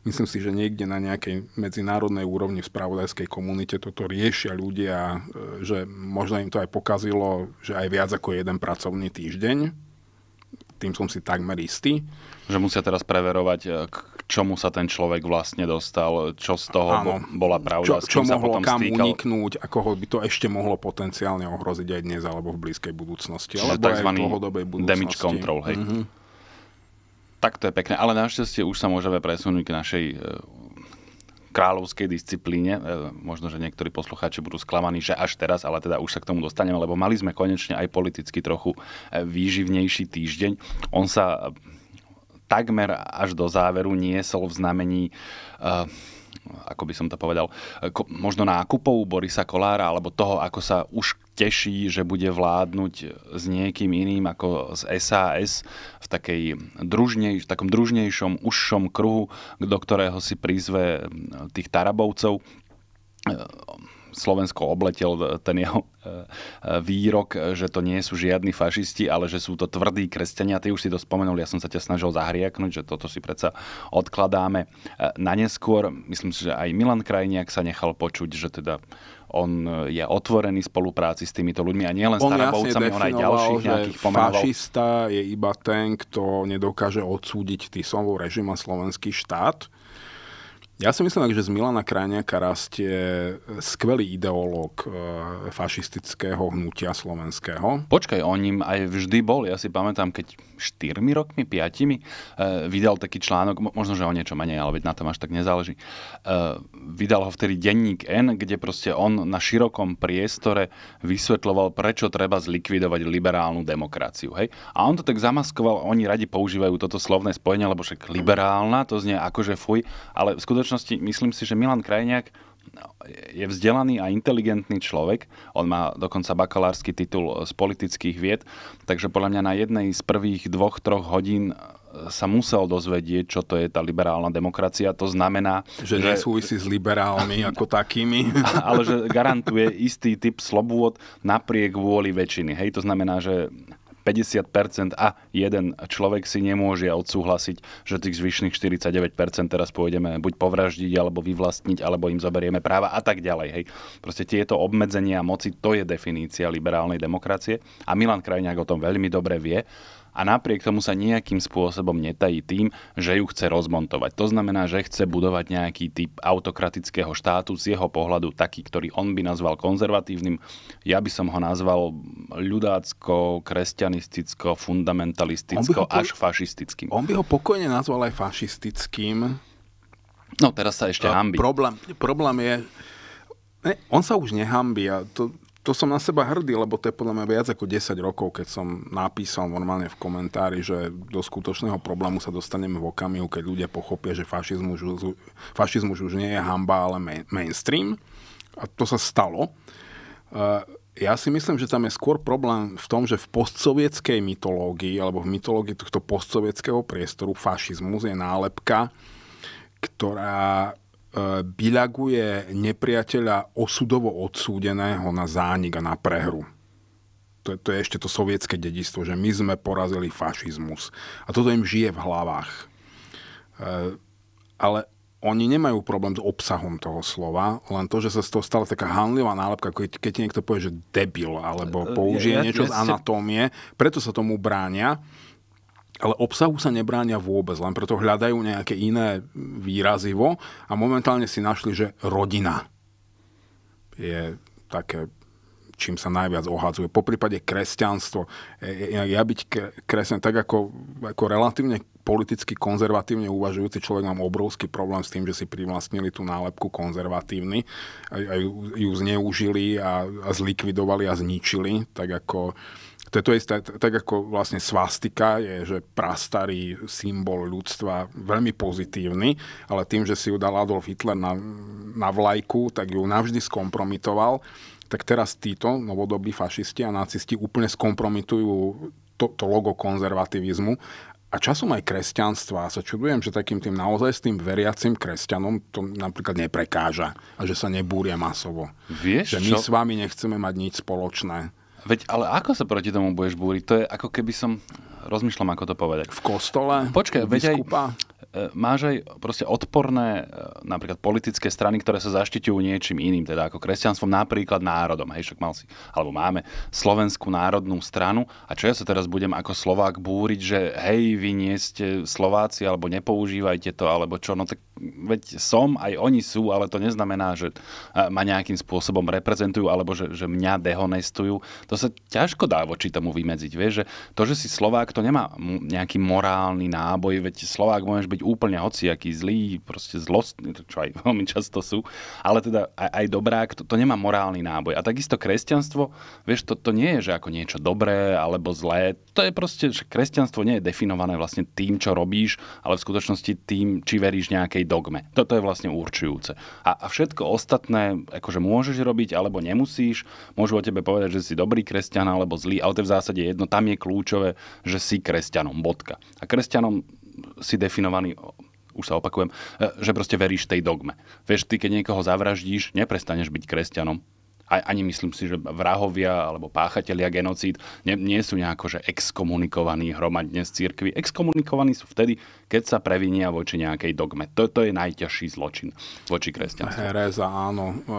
Myslím si, že niekde na nejakej medzinárodnej úrovni v spravodajskej komunite toto riešia ľudia, e, že možno im to aj pokazilo, že aj viac ako jeden pracovný týždeň tým som si takmer istý. Že musia teraz preverovať, e, k čomu sa ten človek vlastne dostal, čo z toho Áno. bola pravda, čo, čo sa mohlo potom kam stýkal. uniknúť, a koho by to ešte mohlo potenciálne ohroziť aj dnes alebo v blízkej budúcnosti. Čiže alebo tzv. Aj dlhodobej budúcnosti. damage control, hej. Mm-hmm. Tak to je pekné, ale našťastie už sa môžeme presunúť k našej e, kráľovskej disciplíne. E, možno, že niektorí poslucháči budú sklamaní, že až teraz, ale teda už sa k tomu dostaneme, lebo mali sme konečne aj politicky trochu e, výživnejší týždeň. On sa e, takmer až do záveru niesol v znamení ako by som to povedal, možno nákupov Borisa Kolára, alebo toho, ako sa už teší, že bude vládnuť s niekým iným ako z SAS v, takej družnej, v takom družnejšom, užšom kruhu, do ktorého si prizve eh, tých Tarabovcov. Eh, Slovensko obletel ten jeho eh, výrok, že to nie sú žiadni fašisti, ale že sú to tvrdí kresťania. Ty už si to spomenul, ja som sa ťa snažil zahriaknúť, že toto si predsa odkladáme na neskôr. Myslím si, že aj Milan Krajniak sa nechal počuť, že teda on e, je otvorený spolupráci s týmito ľuďmi a nielen s Tarabovcami, on aj ďalších nejakých pomáhal. Fašista je iba ten, kto nedokáže odsúdiť Tisovú režim a slovenský štát ja si myslím, že z Milana Krajniaka rastie e, skvelý ideológ e, fašistického hnutia slovenského. Počkaj, o ním aj vždy bol. Ja si pamätám, keď 4 rokmi, 5 e, vydal taký článok, možno, že o niečo menej, ale veď na tom až tak nezáleží. E, vydal ho vtedy denník N, kde proste on na širokom priestore vysvetloval, prečo treba zlikvidovať liberálnu demokraciu. Hej? A on to tak zamaskoval, oni radi používajú toto slovné spojenie, lebo však liberálna, to znie akože fuj, ale skutočne skutočnosti myslím si, že Milan Krajniak je vzdelaný a inteligentný človek. On má dokonca bakalársky titul z politických vied, takže podľa mňa na jednej z prvých dvoch, troch hodín e, sa musel dozvedieť, čo to je tá liberálna demokracia. To znamená, že, že nesúvisí s liberálmi ako takými. Ale že garantuje istý typ slobôd napriek vôli väčšiny. Hej, to znamená, že 50% a jeden človek si nemôže odsúhlasiť, že tých zvyšných 49% teraz pôjdeme buď povraždiť, alebo vyvlastniť, alebo im zoberieme práva a tak ďalej. Hej. Proste tieto obmedzenia moci, to je definícia liberálnej demokracie a Milan Krajňák o tom veľmi dobre vie a napriek tomu sa nejakým spôsobom netají tým, že ju chce rozmontovať. To znamená, že chce budovať nejaký typ autokratického štátu z jeho pohľadu taký, ktorý on by nazval konzervatívnym. Ja by som ho nazval ľudácko, kresťanisticko, fundamentalisticko, po... až fašistickým. On by ho pokojne nazval aj fašistickým. No teraz sa ešte hambi. Problém, problém je, ne, on sa už nehambí a to, to som na seba hrdý, lebo to je podľa mňa viac ako 10 rokov, keď som napísal normálne v komentári, že do skutočného problému sa dostaneme v okamihu, keď ľudia pochopia, že fašizmus, fašizmus už nie je hamba, ale main, mainstream. A to sa stalo. E, ja si myslím, že tam je skôr problém v tom, že v postsovietskej mytológii alebo v mytológii tohto postsovietského priestoru fašizmus je nálepka, ktorá bilaguje nepriateľa osudovo odsúdeného na zánik a na prehru. To, to je ešte to sovietské dedistvo, že my sme porazili fašizmus. A toto im žije v hlavách. E, ale oni nemajú problém s obsahom toho slova, len to, že sa z toho stala taká hanlivá nálepka, keď, keď niekto povie, že debil, alebo e, e, použije ja, ja, niečo ja, z anatómie, preto sa tomu bránia ale obsahu sa nebránia vôbec, len preto hľadajú nejaké iné výrazivo a momentálne si našli, že rodina je také čím sa najviac ohadzuje. Po prípade kresťanstvo. E, e, ja byť kresťan, tak ako, ako relatívne politicky konzervatívne uvažujúci človek mám obrovský problém s tým, že si privlastnili tú nálepku konzervatívny a, ju, ju zneužili a, a zlikvidovali a zničili, tak ako to je to isté, tak ako vlastne svastika je, že prastarý symbol ľudstva, veľmi pozitívny, ale tým, že si ju dal Adolf Hitler na, na vlajku, tak ju navždy skompromitoval. Tak teraz títo novodobí fašisti a nacisti úplne skompromitujú to, to logo konzervativizmu a časom aj kresťanstva. A sa čudujem, že takým tým naozaj s tým veriacim kresťanom to napríklad neprekáža a že sa nebúria masovo. Vieš, že my čo? s vami nechceme mať nič spoločné. Veď ale ako sa proti tomu budeš búriť? To je ako keby som... Rozmýšľam, ako to povedať. V kostole? Počkaj, veď aj, máš aj proste odporné e, napríklad politické strany, ktoré sa zaštiťujú niečím iným, teda ako kresťanstvom, napríklad národom. Hej, však mal si, alebo máme Slovenskú národnú stranu. A čo ja sa teraz budem ako Slovák búriť, že hej, vy nie ste Slováci, alebo nepoužívajte to, alebo čo, no tak veď som, aj oni sú, ale to neznamená, že e, ma nejakým spôsobom reprezentujú, alebo že, že mňa dehonestujú. To sa ťažko dá voči tomu vymedziť. Vieš, že to, že si Slovák, to nemá nejaký morálny náboj, veď Slovák môžeš byť úplne hociaký zlí, proste zlostný, čo aj veľmi často sú, ale teda aj, aj dobrák, to, to nemá morálny náboj. A takisto kresťanstvo, vieš, to, to nie je, že ako niečo dobré alebo zlé, to je proste, že kresťanstvo nie je definované vlastne tým, čo robíš, ale v skutočnosti tým, či veríš nejakej dogme. Toto je vlastne určujúce. A, a všetko ostatné, akože môžeš robiť alebo nemusíš, môžu o tebe povedať, že si dobrý kresťan alebo zlý, ale to je v zásade jedno, tam je kľúčové, že si kresťanom, bodka. A kresťanom si definovaný už sa opakujem, e, že proste veríš tej dogme. Vieš, ty keď niekoho zavraždíš, neprestaneš byť kresťanom. A, ani myslím si, že vrahovia alebo páchatelia genocíd nie, nie sú nejako že exkomunikovaní hromadne z církvy. Exkomunikovaní sú vtedy, keď sa previnia voči nejakej dogme. Toto je najťažší zločin voči kresťanstvu. Hereza, áno. E,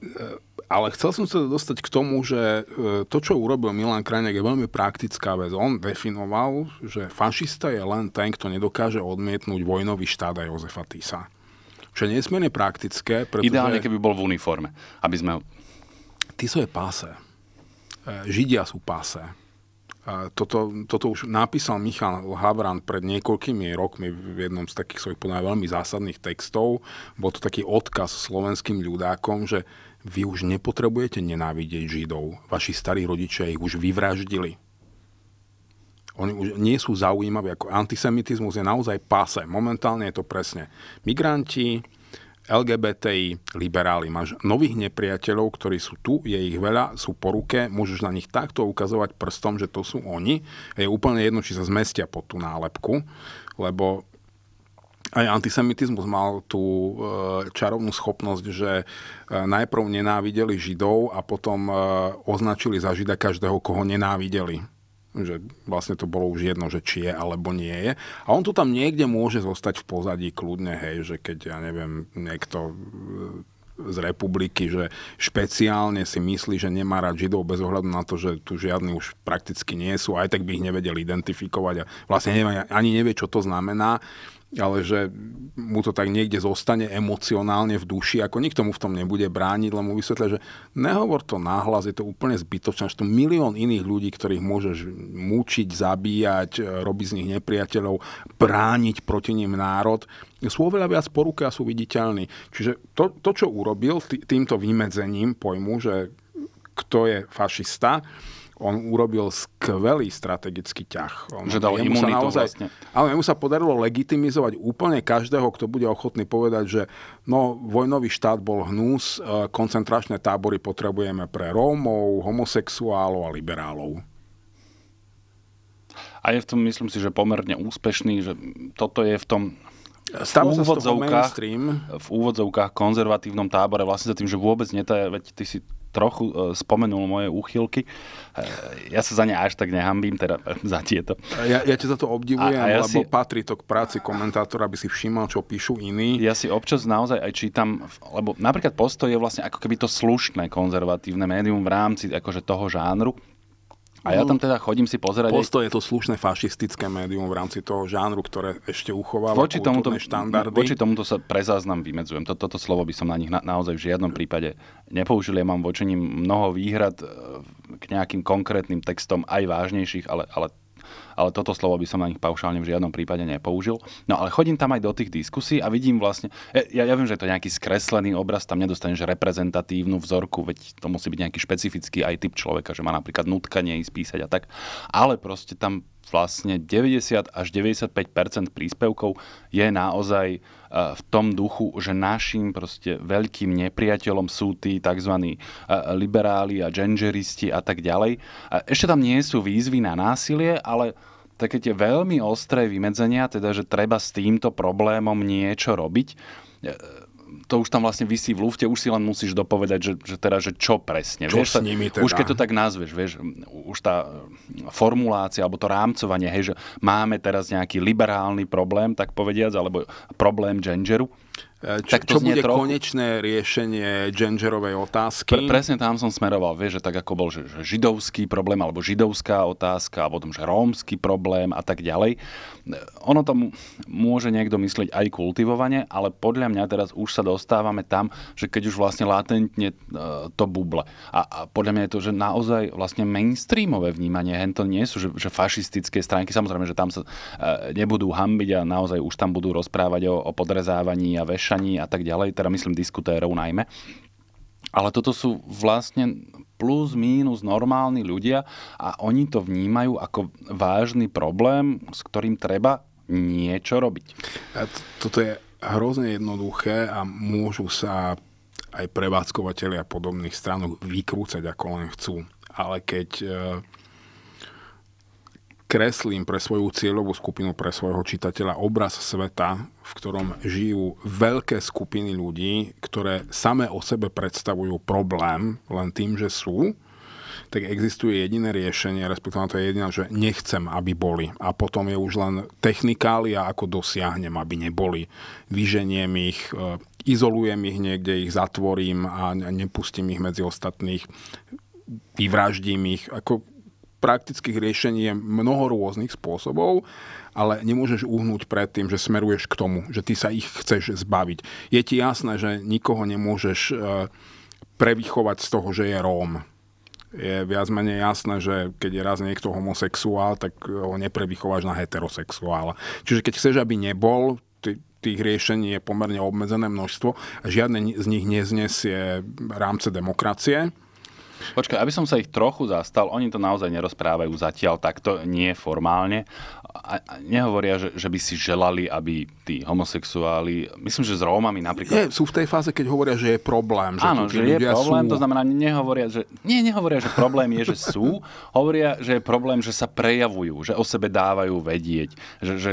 e, ale chcel som sa dostať k tomu, že e, to, čo urobil Milan Krajniak, je veľmi praktická vec. On definoval, že fašista je len ten, kto nedokáže odmietnúť vojnový štát a Jozefa Tisa. Čo je nesmierne praktické. Pretože... Ideálne, keby bol v uniforme, aby sme... Tiso je páse. E, Židia sú páse. E, toto, toto už napísal Michal Havran pred niekoľkými rokmi v jednom z takých svojich veľmi zásadných textov. Bol to taký odkaz slovenským ľudákom, že vy už nepotrebujete nenávidieť Židov. Vaši starí rodičia ich už vyvraždili. Oni už nie sú zaujímaví, ako antisemitizmus je naozaj páse. Momentálne je to presne. Migranti, LGBTI, liberáli. Máš nových nepriateľov, ktorí sú tu, je ich veľa, sú po ruke, môžeš na nich takto ukazovať prstom, že to sú oni. Je úplne jedno, či sa zmestia pod tú nálepku, lebo aj antisemitizmus mal tú e, čarovnú schopnosť, že e, najprv nenávideli Židov a potom e, označili za Žida každého, koho nenávideli že vlastne to bolo už jedno, že či je alebo nie je. A on tu tam niekde môže zostať v pozadí kľudne, hej, že keď, ja neviem, niekto z republiky, že špeciálne si myslí, že nemá rád Židov bez ohľadu na to, že tu žiadni už prakticky nie sú, aj tak by ich nevedel identifikovať a vlastne nevie, ani nevie, čo to znamená ale že mu to tak niekde zostane emocionálne v duši, ako nikto mu v tom nebude brániť, len mu vysvetlia, že nehovor to náhlas, je to úplne zbytočné, že to milión iných ľudí, ktorých môžeš mučiť, zabíjať, e, robiť z nich nepriateľov, brániť proti nim národ, sú oveľa viac poruky a sú viditeľní. Čiže to, to čo urobil tý, týmto vymedzením pojmu, že kto je fašista, on urobil skvelý strategický ťah. On, že dal imunitu naozaj, vlastne. Ale mu sa podarilo legitimizovať úplne každého, kto bude ochotný povedať, že no, vojnový štát bol hnus, e, koncentračné tábory potrebujeme pre Rómov, homosexuálov a liberálov. A je v tom, myslím si, že pomerne úspešný, že toto je v tom v úvodzovkách, v úvodzovkách konzervatívnom tábore vlastne za tým, že vôbec netá, veď ty si trochu e, spomenul moje úchylky. E, ja sa za ne až tak nehambím, teda za tieto. Ja, ja ťa za to obdivujem, a, a ja lebo si... patrí to k práci komentátora, aby si všímal, čo píšu iní. Ja si občas naozaj aj čítam, lebo napríklad postoj je vlastne ako keby to slušné konzervatívne médium v rámci akože toho žánru a ja mhm. tam teda chodím si pozerať... Postoj je to slušné fašistické médium v rámci toho žánru, ktoré ešte uchováva voči tomuto, štandardy. Voči tomuto sa prezáznam vymedzujem. Toto, toto slovo by som na nich na, naozaj v žiadnom prípade nepoužil. Ja mám voči nim mnoho výhrad eh, k nejakým konkrétnym textom, aj vážnejších, ale, ale ale toto slovo by som na nich paušálne v žiadnom prípade nepoužil. No ale chodím tam aj do tých diskusí a vidím vlastne, e, ja, ja viem, že to je nejaký skreslený obraz, tam nedostaneš reprezentatívnu vzorku, veď to musí byť nejaký špecifický aj typ človeka, že má napríklad nutkanie ísť písať a tak, ale proste tam vlastne 90 až 95 príspevkov je naozaj Eh, v tom duchu, že našim proste veľkým nepriateľom sú tí tzv. Eh, liberáli a gengeristi a tak ďalej. Ešte tam nie sú výzvy na násilie, ale také tie veľmi ostré vymedzenia, teda že treba s týmto problémom niečo robiť eh, to už tam vlastne vysí v lufte, už si len musíš dopovedať, že, že teda, že čo presne. Čo vieš, s nimi teda? Už keď to tak nazveš, vieš, už tá e, formulácia alebo to rámcovanie, hej, že máme teraz nejaký liberálny problém, tak povediac, alebo problém genderu, E, Č- tak to čo bude trochu... konečné riešenie genderovej otázky? Pre, presne tam som smeroval, vieš, že tak ako bol že, že židovský problém, alebo židovská otázka, a potom, že rómsky problém a tak ďalej. Ono to môže niekto myslieť aj kultivovanie, ale podľa mňa teraz už sa dostávame tam, že keď už vlastne latentne e, to buble. A, a podľa mňa je to, že naozaj vlastne mainstreamové vnímanie, hen to nie sú, že, že fašistické stránky, samozrejme, že tam sa e, nebudú hambiť a naozaj už tam budú rozprávať o, o podrezávaní a veš miešaní a tak ďalej, teda myslím diskutérov najmä. Ale toto sú vlastne plus, mínus normálni ľudia a oni to vnímajú ako vážny problém, s ktorým treba niečo robiť. Toto je hrozne jednoduché a môžu sa aj prevádzkovateľi a podobných stránok vykrúcať ako len chcú. Ale keď e, kreslím pre svoju cieľovú skupinu, pre svojho čitateľa obraz sveta, v ktorom žijú veľké skupiny ľudí, ktoré same o sebe predstavujú problém len tým, že sú, tak existuje jediné riešenie, respektíve to je jediné, že nechcem, aby boli. A potom je už len technikália, ako dosiahnem, aby neboli. Vyženiem ich, e, izolujem ich niekde, ich zatvorím a nepustím ich medzi ostatných, vyvraždím ich. Ako praktických riešení je mnoho rôznych spôsobov, ale nemôžeš uhnúť pred tým, že smeruješ k tomu, že ty sa ich chceš zbaviť. Je ti jasné, že nikoho nemôžeš e, prevychovať z toho, že je Róm. Je viac menej jasné, že keď je raz niekto homosexuál, tak ho neprevychováš na heterosexuála. Čiže keď chceš, aby nebol, tých riešení je pomerne obmedzené množstvo a žiadne z nich neznesie rámce demokracie Počkaj, aby som sa ich trochu zastal, oni to naozaj nerozprávajú zatiaľ takto, nie formálne, a, a nehovoria, že, že by si želali, aby tí homosexuáli, myslím, že s Rómami napríklad... Je, sú v tej fáze, keď hovoria, že je problém. Že áno, že je problém, sú... to znamená, nehovoria, že... Nie, nehovoria, že problém je, že sú, hovoria, že je problém, že sa prejavujú, že o sebe dávajú vedieť, že, že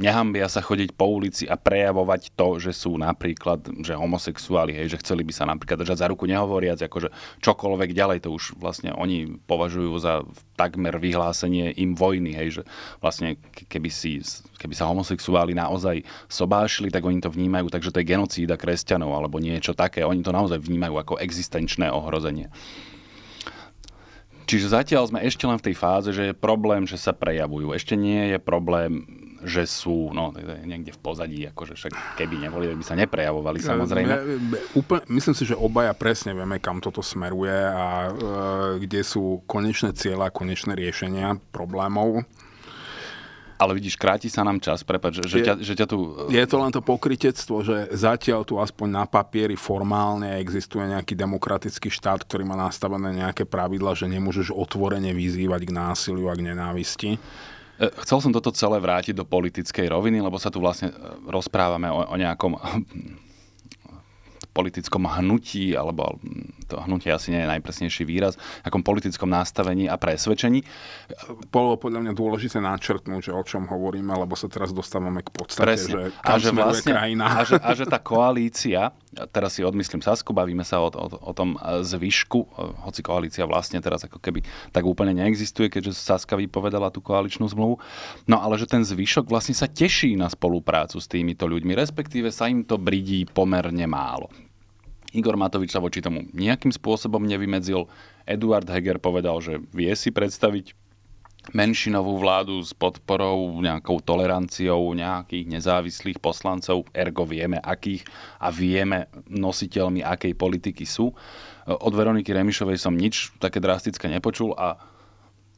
nehambia sa chodiť po ulici a prejavovať to, že sú napríklad, že homosexuáli, hej, že chceli by sa napríklad držať za ruku, nehovoriac, akože čokoľvek ďalej, to už vlastne oni považujú za takmer vyhlásenie im vojny, hej, že vlastne keby, si, keby sa homosexuáli naozaj sobášili, tak oni to vnímajú, takže to je genocída kresťanov alebo niečo také. Oni to naozaj vnímajú ako existenčné ohrozenie. Čiže zatiaľ sme ešte len v tej fáze, že je problém, že sa prejavujú. Ešte nie je problém, že sú no, niekde v pozadí, akože však keby neboli, by sa neprejavovali samozrejme. Úplne, myslím si, že obaja presne vieme, kam toto smeruje a e, kde sú konečné cieľa, konečné riešenia problémov. Ale vidíš, kráti sa nám čas, prepáč, že, je, ťa, že ťa tu... Je to len to pokritectvo, že zatiaľ tu aspoň na papieri formálne existuje nejaký demokratický štát, ktorý má nastavené nejaké pravidla, že nemôžeš otvorene vyzývať k násiliu a k nenávisti. E, chcel som toto celé vrátiť do politickej roviny, lebo sa tu vlastne e, rozprávame o, o nejakom politickom hnutí, alebo mm, to hnutie asi nie je najpresnejší výraz, akom politickom nastavení a presvedčení. Bolo podľa mňa dôležité načrtnúť, že o čom hovoríme, lebo sa teraz dostávame k podstate, Presne. že a že vlastne, krajina. A že, a že tá koalícia teraz si odmyslím Sasku, bavíme sa o, o, o tom e, zvyšku, e, hoci koalícia vlastne teraz ako keby tak úplne neexistuje, keďže Saska vypovedala tú koaličnú zmluvu. No ale že ten zvyšok vlastne sa teší na spoluprácu s týmito ľuďmi, respektíve sa im to bridí pomerne málo. Igor Matovič sa voči tomu nejakým spôsobom nevymedzil. Eduard Heger povedal, že vie si predstaviť menšinovú vládu s podporou, nejakou toleranciou nejakých nezávislých poslancov, ergo vieme akých a vieme nositeľmi akej politiky sú. Od Veroniky Remišovej som nič také drastické nepočul a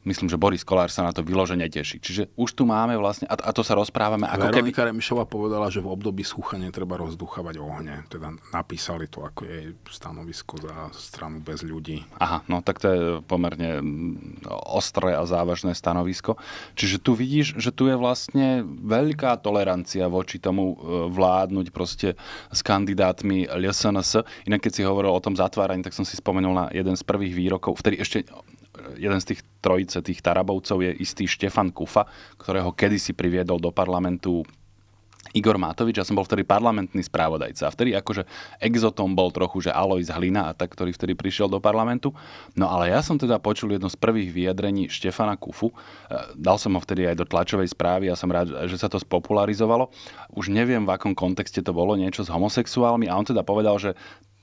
myslím, že Boris Kolár sa na to vyloženie teší. Čiže už tu máme vlastne, a to sa rozprávame ako Veronika keby... Remišová povedala, že v období sucha netreba rozduchávať ohne. Teda napísali to ako jej stanovisko za stranu bez ľudí. Aha, no tak to je pomerne mm, ostré a závažné stanovisko. Čiže tu vidíš, že tu je vlastne veľká tolerancia voči tomu e, vládnuť proste s kandidátmi LSNS. Inak keď si hovoril o tom zatváraní, tak som si spomenul na jeden z prvých výrokov, vtedy ešte jeden z tých trojice, tých Tarabovcov je istý Štefan Kufa, ktorého kedysi priviedol do parlamentu Igor Matovič, ja som bol vtedy parlamentný správodajca. Vtedy akože exotom bol trochu, že Alois Hlina a tak, ktorý vtedy prišiel do parlamentu. No ale ja som teda počul jedno z prvých vyjadrení Štefana Kufu. E, dal som ho vtedy aj do tlačovej správy a som rád, že sa to spopularizovalo. Už neviem, v akom kontexte to bolo, niečo s homosexuálmi. A on teda povedal, že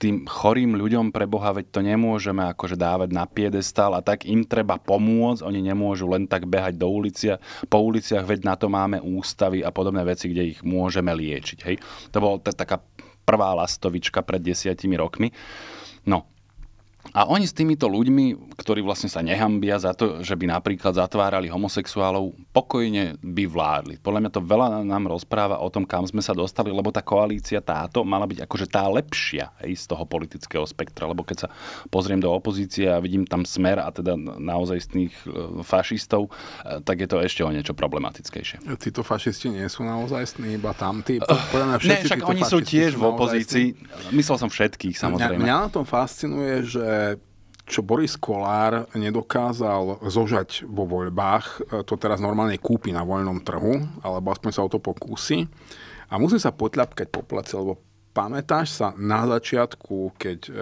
tým chorým ľuďom pre Boha, veď to nemôžeme akože dávať na piedestál a tak im treba pomôcť, oni nemôžu len tak behať do ulicia, po uliciach, veď na to máme ústavy a podobné veci, kde ich môžeme liečiť. Hej? To bola taká prvá lastovička pred desiatimi rokmi. No, a oni s týmito ľuďmi, ktorí vlastne sa nehambia za to, že by napríklad zatvárali homosexuálov, pokojne by vládli. Podľa mňa to veľa nám rozpráva o tom, kam sme sa dostali, lebo tá koalícia táto mala byť akože tá lepšia hej, z toho politického spektra. Lebo keď sa pozriem do opozície a vidím tam smer a teda naozaj z tých e, fašistov, e, tak je to ešte o niečo problematickejšie. E, títo fašisti nie sú naozaj iba tam Podľa mňa všetci ne, však oni sú tiež v opozícii. Myslel som všetkých, samozrejme. Mňa, mňa na tom fascinuje, že čo Boris Kolár nedokázal zožať vo voľbách, e, to teraz normálne kúpi na voľnom trhu, alebo aspoň sa o to pokúsi. A musí sa potľapkať po plece, lebo pamätáš sa na začiatku, keď e,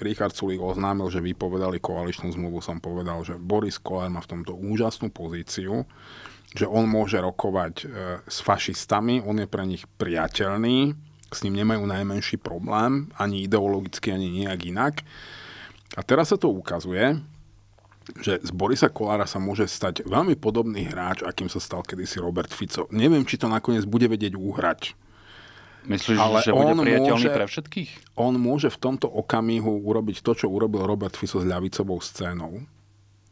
Richard Sulík oznámil, že vypovedali koaličnú zmluvu, som povedal, že Boris Kolár má v tomto úžasnú pozíciu, že on môže rokovať e, s fašistami, on je pre nich priateľný, s ním nemajú najmenší problém, ani ideologicky, ani nejak inak a teraz sa to ukazuje, že z Borisa Kolára sa môže stať veľmi podobný hráč, akým sa stal kedysi Robert Fico. Neviem, či to nakoniec bude vedieť uhrať. Myslíš, Ale že bude priateľný môže, pre všetkých? On môže v tomto okamihu urobiť to, čo urobil Robert Fico s ľavicovou scénou.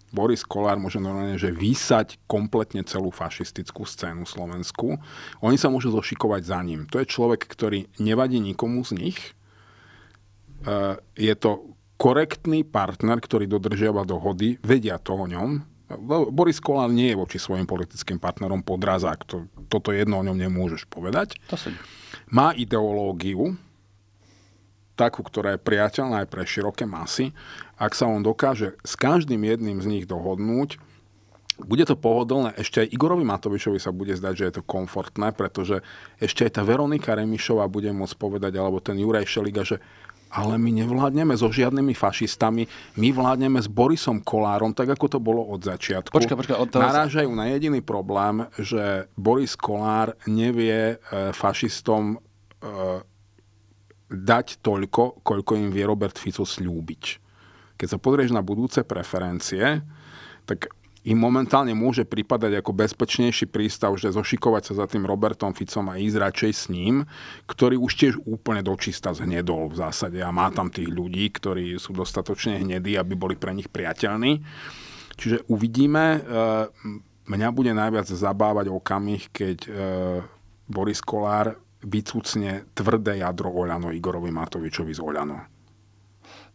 Boris Kolár môže normálne, že vysať kompletne celú fašistickú scénu Slovensku. Oni sa môžu zošikovať za ním. To je človek, ktorý nevadí nikomu z nich. E, je to korektný partner, ktorý dodržiava dohody, vedia to o ňom. No, Boris Kolár nie je voči svojim politickým partnerom podrazák. To, toto jedno o ňom nemôžeš povedať. To si. Má ideológiu, takú, ktorá je priateľná aj pre široké masy. Ak sa on dokáže s každým jedným z nich dohodnúť, bude to pohodlné, ešte aj Igorovi Matovičovi sa bude zdať, že je to komfortné, pretože ešte aj tá Veronika Remišová bude môcť povedať, alebo ten Juraj Šeliga, že ale my nevládneme so žiadnymi fašistami, my vládneme s Borisom Kolárom, tak ako to bolo od začiatku. Počka, počka, od toho... Narážajú na jediný problém, že Boris Kolár nevie e, fašistom e, dať toľko, koľko im vie Robert Fico slúbiť. Keď sa pozrieš na budúce preferencie, tak im momentálne môže pripadať ako bezpečnejší prístav, že zošikovať sa za tým Robertom Ficom a ísť radšej s ním, ktorý už tiež úplne dočista zhnedol v zásade a má tam tých ľudí, ktorí sú dostatočne hnedí, aby boli pre nich priateľní. Čiže uvidíme. E, mňa bude najviac zabávať okamih, keď e, Boris Kolár vycucne tvrdé jadro Oľano Igorovi Matovičovi z Oľano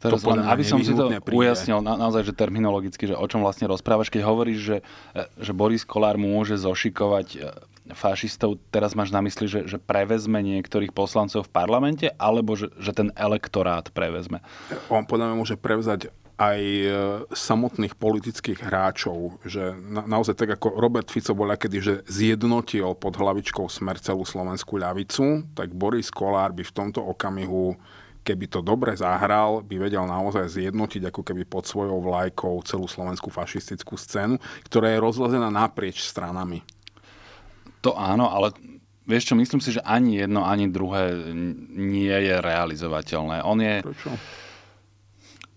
Teraz to len, aby som si to príde. ujasnil na, naozaj, že terminologicky, že o čom vlastne rozprávaš, keď hovoríš, že, e, že Boris Kolár môže zošikovať e, fašistov, teraz máš na mysli, že, že prevezme niektorých poslancov v parlamente, alebo že, že ten elektorát prevezme? On podľa mňa môže prevzať aj e, samotných politických hráčov, že na, naozaj tak ako Robert Fico bol kedy, že zjednotil pod hlavičkou smer celú slovenskú ľavicu, tak Boris Kolár by v tomto okamihu keby to dobre zahral, by vedel naozaj zjednotiť ako keby pod svojou vlajkou celú slovenskú fašistickú scénu, ktorá je rozlezená naprieč stranami. To áno, ale vieš čo, myslím si, že ani jedno, ani druhé nie je realizovateľné. On je... Prečo?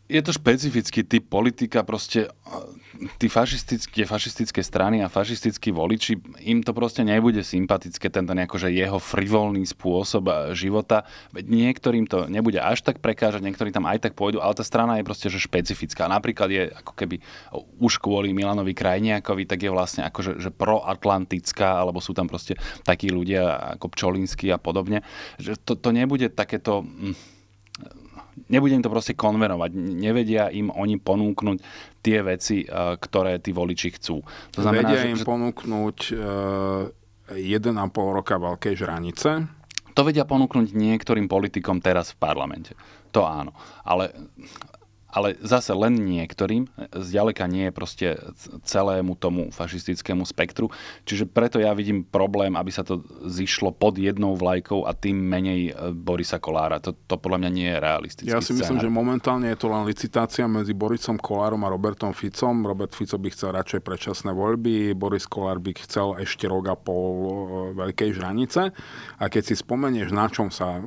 je to špecifický typ politika, proste tí fašistické, fašistické strany a fašistickí voliči, im to proste nebude sympatické, tento nejako, jeho frivolný spôsob e, života. Veď niektorým to nebude až tak prekážať, niektorí tam aj tak pôjdu, ale tá strana je proste že špecifická. Napríklad je ako keby už kvôli Milanovi Krajniakovi, tak je vlastne ako, že, že proatlantická, alebo sú tam proste takí ľudia ako Pčolinsky a podobne. Že to, to nebude takéto... Hm, nebudem to proste konverovať. Nevedia im oni ponúknuť tie veci, e, ktoré tí voliči chcú. To znamená, Vedia že, im že... ponúknuť e, 1,5 roka veľkej žranice. To vedia ponúknuť niektorým politikom teraz v parlamente. To áno. Ale ale zase len niektorým, e, zďaleka nie je proste celému tomu fašistickému spektru. Čiže preto ja vidím problém, aby sa to zišlo pod jednou vlajkou a tým menej e, Borisa Kolára. To, to podľa mňa nie je realistické. Ja si scénar. myslím, že momentálne je to len licitácia medzi Borisom Kolárom a Robertom Ficom. Robert Fico by chcel radšej predčasné voľby, Boris Kolár by chcel ešte rok a pol e, veľkej žranice. A keď si spomenieš, na čom sa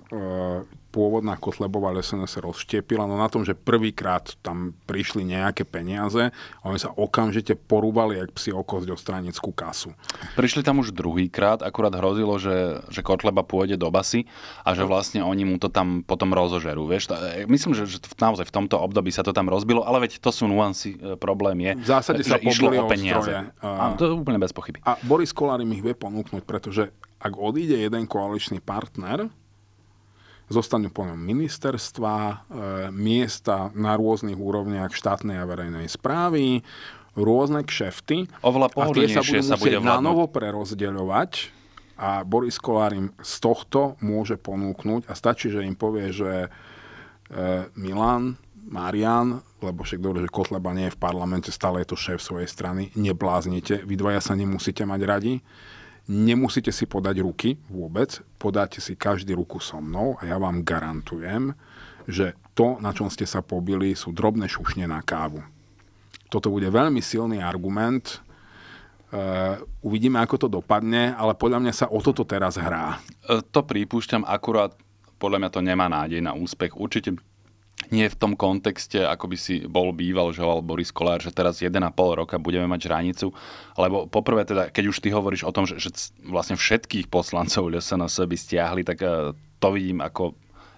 pôvodná Kotlebová lesená sa rozštiepila, no na tom, že prvýkrát tam prišli nejaké peniaze a oni sa okamžite porúbali, jak psi okosť o stranickú kasu. Prišli tam už druhýkrát, akurát hrozilo, že, že Kotleba pôjde do basy a že vlastne oni mu to tam potom rozožerú. Vieš? E, myslím, že, že naozaj v tomto období sa to tam rozbilo, ale veď to sú nuancy, e, problém je, v zásade že sa išlo o peniaze. A, a, to je úplne bez pochyby. A Boris Kolár im ich vie ponúknuť, pretože ak odíde jeden koaličný partner, zostanú po ňom ministerstva, e, miesta na rôznych úrovniach štátnej a verejnej správy, rôzne kšefty. Oveľa a tie sa budú sa bude na novo prerozdeľovať a Boris Kolár im z tohto môže ponúknuť a stačí, že im povie, že e, Milan, Marian, lebo však dobre, že Kotleba nie je v parlamente, stále je to šéf svojej strany, nebláznite, vy dvaja sa nemusíte mať radi. Nemusíte si podať ruky vôbec, podáte si každý ruku so mnou a ja vám garantujem, že to, na čom ste sa pobili, sú drobné šušne na kávu. Toto bude veľmi silný argument, e, uvidíme, ako to dopadne, ale podľa mňa sa o toto teraz hrá. E, to prípušťam, akurát podľa mňa to nemá nádej na úspech. Určite nie v tom kontexte, ako by si bol býval, hoval Boris Kolár, že teraz 1,5 roka budeme mať žranicu. Lebo poprvé teda, keď už ty hovoríš o tom, že, že vlastne všetkých poslancov na sebe stiahli, tak eh, to vidím ako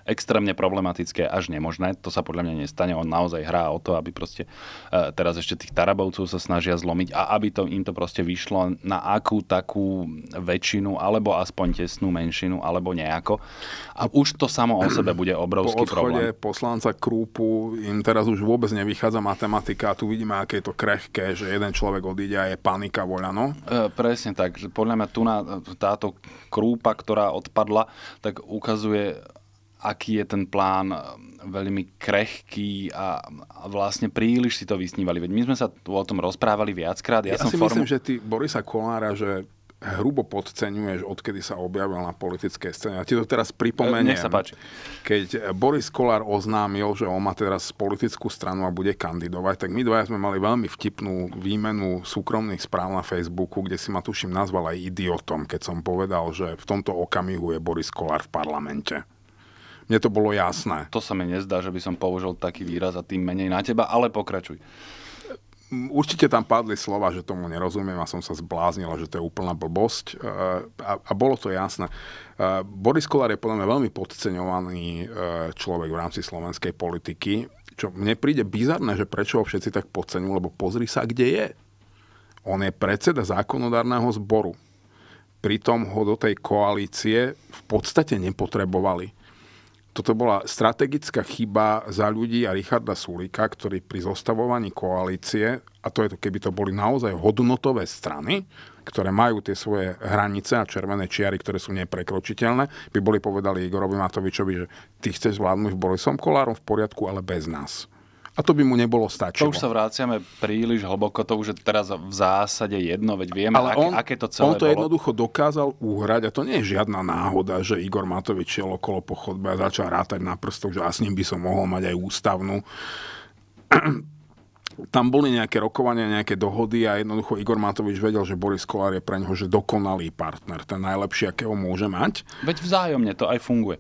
extrémne problematické až nemožné. To sa podľa mňa nestane. On naozaj hrá o to, aby proste e, teraz ešte tých Tarabovcov sa snažia zlomiť a aby to, im to proste vyšlo na akú takú väčšinu, alebo aspoň tesnú menšinu, alebo nejako. A už to samo o sebe bude obrovský po problém. Po poslanca Krúpu im teraz už vôbec nevychádza matematika. a Tu vidíme, aké je to krehké, že jeden človek odíde a je panika voľano. E, presne tak. Podľa mňa tu na, táto krúpa, ktorá odpadla, tak ukazuje aký je ten plán um, veľmi krehký a, a vlastne príliš si to vysnívali. Veď my sme sa tu o tom rozprávali viackrát. Ja, ja som si formu... myslím, že ty Borisa Kolára, že hrubo podceňuješ, odkedy sa objavil na politickej scéne. Ja ti to teraz pripomeniem. Nech sa páči. Keď Boris Kolár oznámil, že on má teraz politickú stranu a bude kandidovať, tak my dvaja sme mali veľmi vtipnú výmenu súkromných správ na Facebooku, kde si ma tuším nazval aj idiotom, keď som povedal, že v tomto okamihu je Boris Kolár v parlamente mne to bolo jasné. To sa mi nezdá, že by som použil taký výraz a tým menej na teba, ale pokračuj. Určite tam padli slova, že tomu nerozumiem a som sa zbláznil, že to je úplná blbosť. E, a, a bolo to jasné. E, Boris Kolár je podľa mňa veľmi podceňovaný e, človek v rámci slovenskej politiky. Čo mne príde bizarné, že prečo ho všetci tak podceňujú, lebo pozri sa, kde je. On je predseda zákonodárneho zboru pritom ho do tej koalície v podstate nepotrebovali toto bola strategická chyba za ľudí a Richarda Sulika, ktorý pri zostavovaní koalície, a to je to, keby to boli naozaj hodnotové strany, ktoré majú tie svoje hranice a červené čiary, ktoré sú neprekročiteľné, by boli povedali Igorovi Matovičovi, že ty chceš vládnuť Borisom Kolárom v poriadku, ale bez nás. A to by mu nebolo stačilo. To už sa vráciame príliš hlboko, to už je teraz v zásade jedno, veď vieme, Ale on, aké, to celé On to bolo. jednoducho dokázal uhrať a to nie je žiadna náhoda, že Igor Matovič šiel okolo pochodba a začal rátať na prstok, že a s ním by som mohol mať aj ústavnú tam boli nejaké rokovania, nejaké dohody a jednoducho Igor Matovič vedel, že Boris Kolár je pre neho že dokonalý partner, ten najlepší, akého môže mať. Veď vzájomne to aj funguje.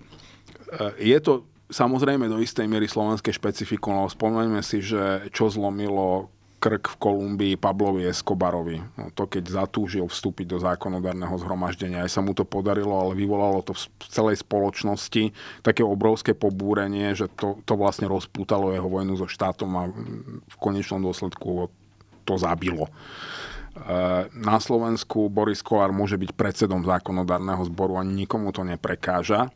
E, je to Samozrejme do istej miery slovenské špecifikum, ale spomeňme si, že čo zlomilo krk v Kolumbii Pablovi Escobarovi. No to keď zatúžil vstúpiť do zákonodárneho zhromaždenia, aj sa mu to podarilo, ale vyvolalo to v celej spoločnosti také obrovské pobúrenie, že to, to vlastne rozpútalo jeho vojnu so štátom a v konečnom dôsledku to zabilo. E, na Slovensku Boris Kolár môže byť predsedom zákonodárneho zboru a nikomu to neprekáža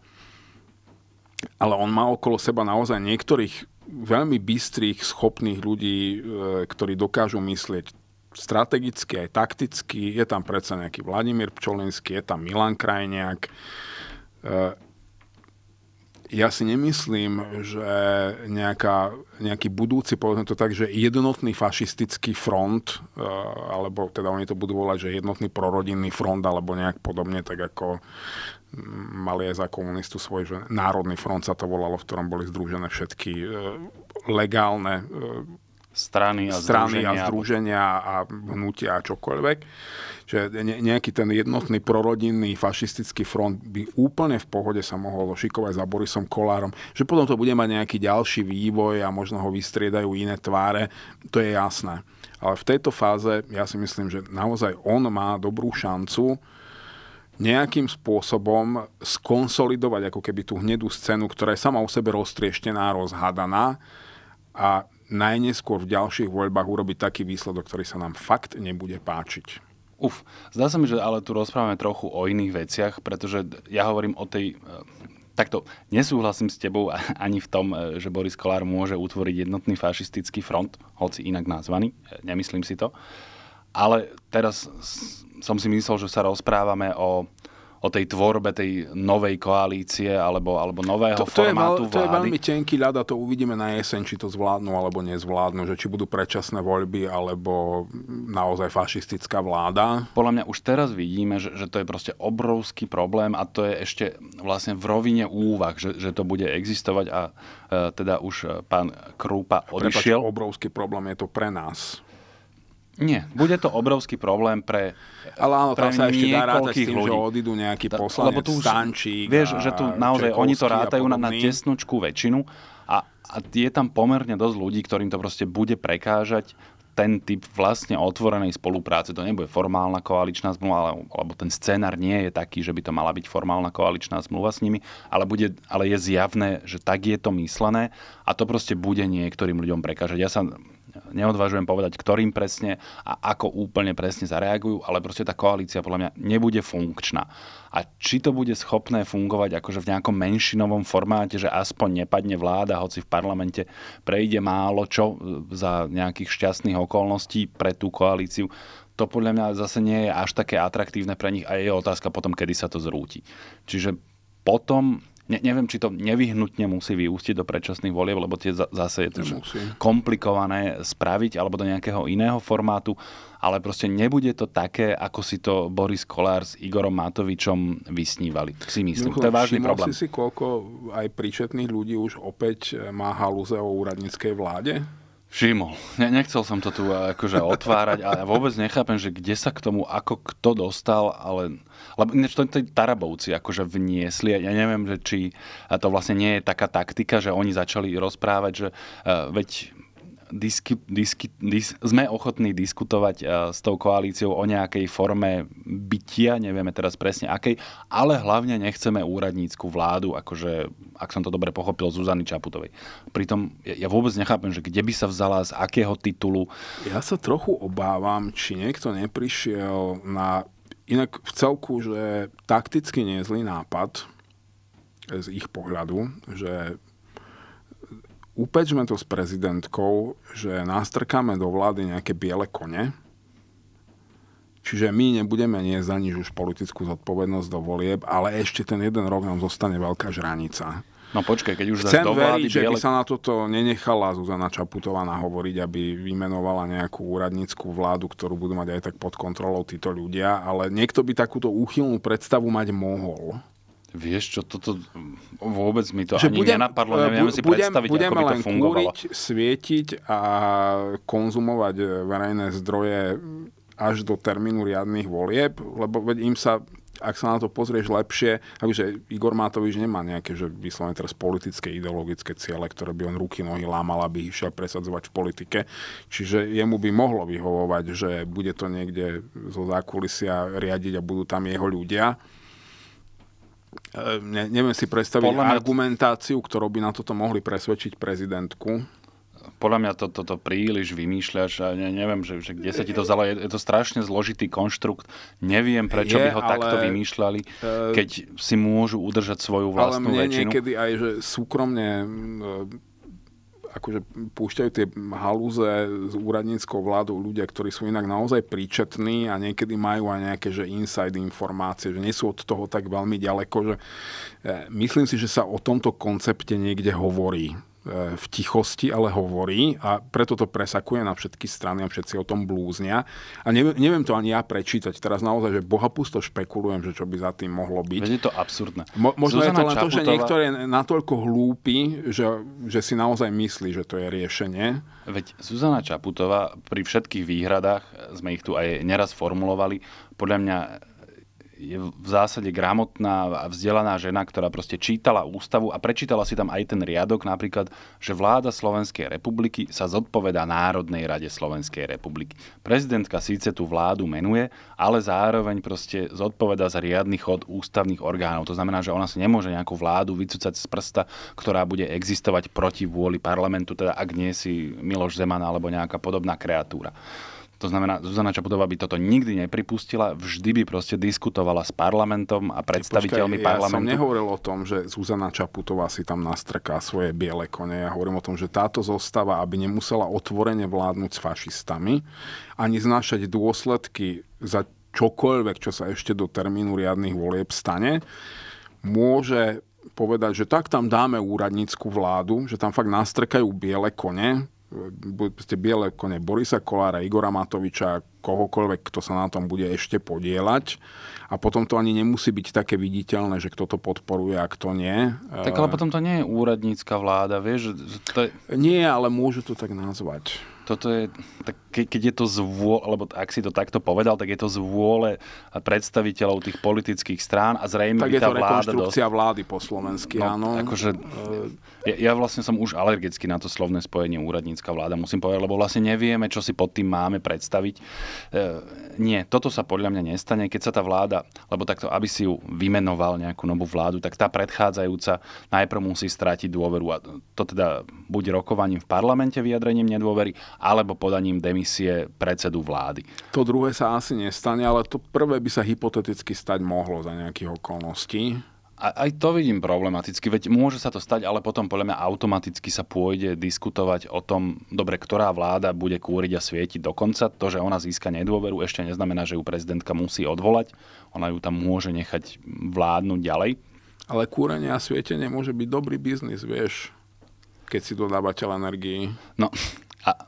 ale on má okolo seba naozaj niektorých veľmi bystrých, schopných ľudí, e, ktorí dokážu myslieť strategicky, aj takticky. Je tam predsa nejaký Vladimír Pčolinský, je tam Milan Krajniak. E, ja si nemyslím, že nejaká, nejaký budúci, povedzme to tak, že jednotný fašistický front, e, alebo teda oni to budú volať, že jednotný prorodinný front, alebo nejak podobne, tak ako mali aj za komunistu svoj že Národný front sa to volalo, v ktorom boli združené všetky e, legálne e, strany a strany združenia, a, združenia a hnutia a čokoľvek. Čiže ne, nejaký ten jednotný prorodinný fašistický front by úplne v pohode sa mohol šikovať za Borisom Kolárom. Že potom to bude mať nejaký ďalší vývoj a možno ho vystriedajú iné tváre, to je jasné. Ale v tejto fáze ja si myslím, že naozaj on má dobrú šancu nejakým spôsobom skonsolidovať ako keby tú hnedú scénu, ktorá je sama o sebe roztrieštená, rozhádaná a najneskôr v ďalších voľbách urobiť taký výsledok, ktorý sa nám fakt nebude páčiť. Uf, zdá sa mi, že ale tu rozprávame trochu o iných veciach, pretože ja hovorím o tej e, Takto, nesúhlasím s tebou ani v tom, e, že Boris Kolár môže utvoriť jednotný fašistický front, hoci inak nazvaný, e, nemyslím si to. Ale teraz som si myslel, že sa rozprávame o o tej tvorbe tej novej koalície alebo, alebo nového to, to formátu je veľ, vlády. To je veľmi tenký ľad a to uvidíme na jeseň, či to zvládnu alebo nezvládnu, že či budú predčasné voľby alebo naozaj fašistická vláda. Podľa mňa už teraz vidíme, že, že to je proste obrovský problém a to je ešte vlastne v rovine úvah, že, že to bude existovať a e, teda už e, pán Krúpa odišiel. Prepač, obrovský problém je to pre nás nie, bude to obrovský problém pre Ale áno, tam sa ešte dá rátať s tým, ľudí. že odídu nejaký poslanec, lebo tu už, stančík Vieš, že tu naozaj oni to rátajú na, na tesnočkú väčšinu a, a je tam pomerne dosť ľudí, ktorým to proste bude prekážať ten typ vlastne otvorenej spolupráce. To nebude formálna koaličná zmluva, ale, alebo ten scénar nie je taký, že by to mala byť formálna koaličná zmluva s nimi, ale, bude, ale je zjavné, že tak je to myslené a to proste bude niektorým ľuďom prekážať. Ja sa neodvážujem povedať, ktorým presne a ako úplne presne zareagujú, ale proste tá koalícia podľa mňa nebude funkčná. A či to bude schopné fungovať akože v nejakom menšinovom formáte, že aspoň nepadne vláda, hoci v parlamente prejde málo čo e, za nejakých šťastných okolností pre tú koalíciu, to podľa mňa zase nie je až také atraktívne pre nich a je otázka potom, kedy sa to zrúti. Čiže potom Ne, neviem, či to nevyhnutne musí vyústiť do predčasných volieb, lebo tie zase je to komplikované spraviť alebo do nejakého iného formátu, ale proste nebude to také, ako si to Boris Kolár s Igorom Matovičom vysnívali. Si myslím, Mňucho, to je vážny problém. Si si, koľko aj príčetných ľudí už opäť má halúze o úradníckej vláde? všimol. Ne, nechcel som to tu eh, akože otvárať a ja vôbec nechápem, že kde sa k tomu ako kto dostal, ale lebo ináč to tí Tarabovci akože vniesli. a Ja neviem, že či to vlastne nie je taká taktika, že oni začali rozprávať, že uh, veď disky, disky, dis, sme ochotní diskutovať e, s tou koalíciou o nejakej forme bytia, nevieme teraz presne akej, ale hlavne nechceme úradnícku vládu, akože, ak som to dobre pochopil, Zuzany Čaputovej. Pritom ja, ja vôbec nechápem, že kde by sa vzala, z akého titulu. Ja sa trochu obávam, či niekto neprišiel na... Inak v celku, že takticky nie zlý nápad e, z ich pohľadu, že upečme to s prezidentkou, že nastrkáme do vlády nejaké biele kone, Čiže my nebudeme nie za nič už politickú zodpovednosť do volieb, ale ešte ten jeden rok nám zostane veľká žranica. No počkaj, keď už Chcem do vlády veriť, biele... že by sa na toto nenechala Zuzana Čaputová nahovoriť, aby vymenovala nejakú úradnickú vládu, ktorú budú mať aj tak pod kontrolou títo ľudia, ale niekto by takúto úchylnú predstavu mať mohol. Vieš čo, toto vôbec mi to že ani budem, nenapadlo, e, neviem budem, si predstaviť, budem, ako by to fungovalo. Kúriť, svietiť a konzumovať e, verejné zdroje až do termínu riadnych volieb, lebo im sa ak sa na to pozrieš lepšie, takže Igor Matovič nemá nejaké že vyslovene teraz politické, ideologické ciele, ktoré by on ruky, nohy lámal, aby išiel presadzovať v politike. Čiže jemu by mohlo vyhovovať, že bude to niekde zo zákulisia riadiť a budú tam jeho ľudia Ehm, ne, neviem si predstaviť Podľa argumentáciu, mňa... ktorou by na toto mohli presvedčiť prezidentku. Podľa mňa toto to príliš vymýšľaš a ne, neviem, že, že kde sa ti to vzalo. Je, je to strašne zložitý konštrukt. Neviem, prečo je, by ho ale, takto vymýšľali, ehm, keď si môžu udržať svoju vlastnú väčšinu. Ale mne väčšinu. niekedy aj, že súkromne akože púšťajú tie halúze s úradníckou vládou ľudia, ktorí sú inak naozaj príčetní a niekedy majú aj nejaké že inside informácie, že nie sú od toho tak veľmi ďaleko, že e, myslím si, že sa o tomto koncepte niekde hovorí v tichosti, ale hovorí a preto to presakuje na všetky strany a všetci o tom blúznia. A neviem, neviem to ani ja prečítať. Teraz naozaj, že bohapusto špekulujem, že čo by za tým mohlo byť. je to absurdné. Mo- možno Zuzana je to len Čaputová... to, že niektoré je natoľko hlúpi, že, že si naozaj myslí, že to je riešenie. Veď Zuzana Čaputová pri všetkých výhradách, sme ich tu aj neraz formulovali, podľa mňa je v zásade gramotná a vzdelaná žena, ktorá proste čítala ústavu a prečítala si tam aj ten riadok napríklad, že vláda Slovenskej republiky sa zodpoveda Národnej rade Slovenskej republiky. Prezidentka síce tú vládu menuje, ale zároveň proste zodpoveda za riadny chod ústavných orgánov. To znamená, že ona si nemôže nejakú vládu vycúcať z prsta, ktorá bude existovať proti vôli parlamentu, teda ak nie si Miloš Zeman alebo nejaká podobná kreatúra. To znamená, Zuzana Čaputová by toto nikdy nepripustila, vždy by proste diskutovala s parlamentom a predstaviteľmi Počkaj, parlamentu. Ja som nehovoril o tom, že Zuzana Čaputová si tam nastrká svoje biele kone. Ja hovorím o tom, že táto zostava, aby nemusela otvorene vládnuť s fašistami, ani znášať dôsledky za čokoľvek, čo sa ešte do termínu riadnych volieb stane, môže povedať, že tak tam dáme úradnícku vládu, že tam fakt nastrkajú biele kone, biele kone Borisa Kolára, Igora Matoviča, kohokoľvek, kto sa na tom bude ešte podielať. A potom to ani nemusí byť také viditeľné, že kto to podporuje a kto nie. Tak ale potom to nie je úradnícka vláda, vieš? To je... Nie, ale môžu to tak nazvať toto je, tak ke, keď je to z vôle, alebo ak si to takto povedal, tak je to z vôle predstaviteľov tých politických strán a zrejme tak by tá vláda... Tak je to rekonštrukcia dosť... vlády po slovensky, no, áno. Akože, eh, ja, ja vlastne som už alergický na to slovné spojenie úradnícka vláda, musím povedať, lebo vlastne nevieme, čo si pod tým máme predstaviť. E, nie, toto sa podľa mňa nestane, keď sa tá vláda, lebo takto, aby si ju vymenoval nejakú novú vládu, tak tá predchádzajúca najprv musí stratiť dôveru. A to teda buď rokovaním v parlamente vyjadrením nedôvery, alebo podaním demisie predsedu vlády. To druhé sa asi nestane, ale to prvé by sa hypoteticky stať mohlo za nejakých okolností. A, aj to vidím problematicky, veď môže sa to stať, ale potom podľa mňa automaticky sa pôjde diskutovať o tom, dobre, ktorá vláda bude kúriť a svietiť dokonca. To, že ona získa nedôveru, ešte neznamená, že ju prezidentka musí odvolať. Ona ju tam môže nechať vládnuť ďalej. Ale kúrenie a svietenie môže byť dobrý biznis, vieš, keď si dodávateľ energii. No, a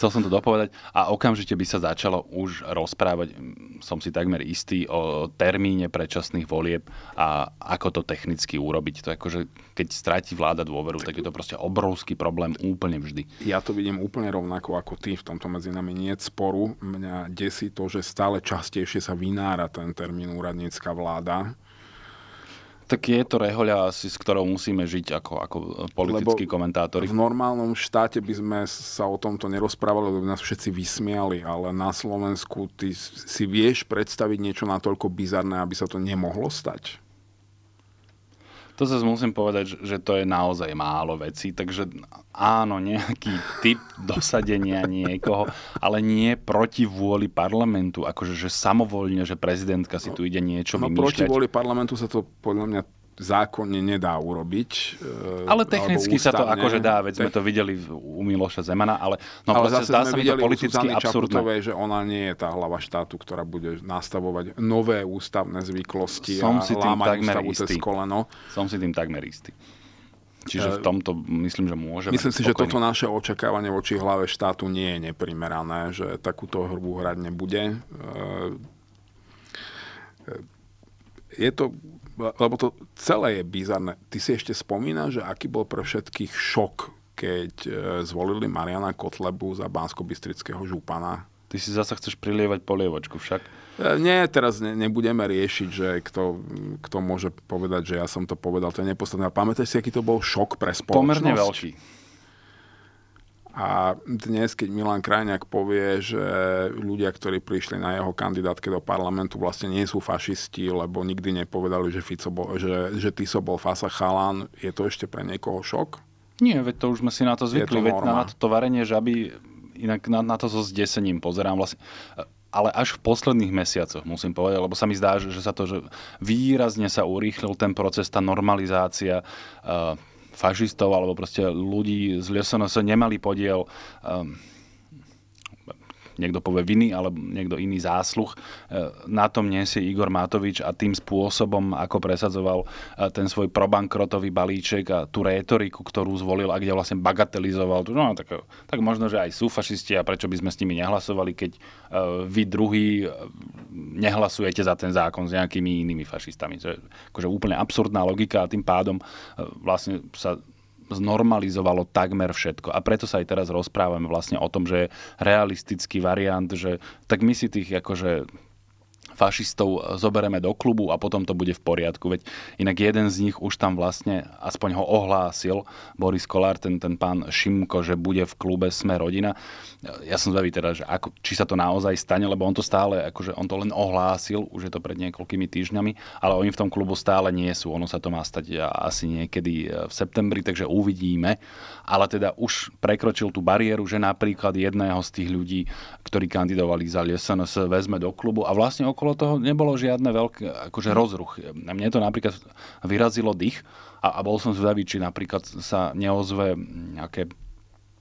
Chcel som to dopovedať a okamžite by sa začalo už rozprávať, som si takmer istý, o termíne predčasných volieb a ako to technicky urobiť. To je že akože, keď stráti vláda dôveru, tak je to proste obrovský problém úplne vždy. Ja to vidím úplne rovnako ako ty, v tomto medzi nami nie je sporu. Mňa desí to, že stále častejšie sa vynára ten termín úradnícka vláda tak je to rehoľa, asi, s ktorou musíme žiť ako, ako politickí komentátori. v normálnom štáte by sme sa o tomto nerozprávali, lebo by nás všetci vysmiali, ale na Slovensku ty si vieš predstaviť niečo natoľko bizarné, aby sa to nemohlo stať? to sa musím povedať, že to je naozaj málo vecí, takže áno, nejaký typ dosadenia niekoho, ale nie proti vôli parlamentu, akože že samovoľne, že prezidentka si tu ide niečo no, vymýšľať. proti vôli parlamentu sa to podľa mňa zákonne nedá urobiť. E, ale technicky sa to akože dá, veď sme to videli u Miloša Zemana, ale, no ale zase zdá sa mi to politicky absurdné. že ona nie je tá hlava štátu, ktorá bude nastavovať nové ústavné zvyklosti Som a si tým takmer istý. koleno. Som si tým takmer istý. Čiže v e, tomto myslím, že môžeme. Myslím si, spokojne. že toto naše očakávanie voči hlave štátu nie je neprimerané, že takúto hrbu hrať nebude. E, je to lebo to celé je bizarné. Ty si ešte spomínaš, že aký bol pre všetkých šok, keď e, zvolili Mariana Kotlebu za bansko bystrického župana? Ty si zasa chceš prilievať polievočku však? E, nie, teraz ne, nebudeme riešiť, že kto, kto môže povedať, že ja som to povedal, to je neposledné. A pamätáš si, aký to bol šok pre spoločnosť? Pomerne veľký. A dnes, keď Milan Krajňák povie, že ľudia, ktorí prišli na jeho kandidátke do parlamentu, vlastne nie sú fašisti, lebo nikdy nepovedali, že, Fico bol, že, že Tiso bol fasa chalán, je to ešte pre niekoho šok? Nie, veď to už sme si na to zvykli, to veď na, na to varenie že aby inak na, na to so zdesením pozerám vlastne ale až v posledných mesiacoch, musím povedať, lebo sa mi zdá, že sa to, že výrazne sa urýchlil ten proces, tá normalizácia, uh, fašistov alebo proste ľudí z sa nemali podiel um, niekto povie viny alebo niekto iný zásluh. E, na tom nesie Igor Matovič a tým spôsobom, ako presadzoval e, ten svoj probankrotový balíček a tú rétoriku, ktorú zvolil a kde vlastne bagatelizoval. No, tak, tak možno, že aj sú fašisti a prečo by sme s nimi nehlasovali, keď e, vy druhý nehlasujete za ten zákon s nejakými inými fašistami. To je akože úplne absurdná logika a tým pádom vlastne sa znormalizovalo takmer všetko. A preto sa aj teraz rozprávame vlastne o tom, že je realistický variant, že tak my si tých akože fašistov zobereme do klubu a potom to bude v poriadku. Veď inak jeden z nich už tam vlastne, aspoň ho ohlásil, Boris Kolár, ten, ten pán Šimko, že bude v klube Sme rodina. Ja som zvedavý teda, že ako, či sa to naozaj stane, lebo on to stále, akože on to len ohlásil, už je to pred niekoľkými týždňami, ale oni v tom klubu stále nie sú. Ono sa to má stať asi niekedy e, v septembri, takže uvidíme. Ale teda už prekročil tú bariéru, že napríklad jedného z tých ľudí, ktorí kandidovali za SNS, vezme do klubu a vlastne okolo okolo toho, nebolo žiadne veľké akože rozruch. Mne to napríklad vyrazilo dých a, a bol som zvedavý, či napríklad sa neozve nejaké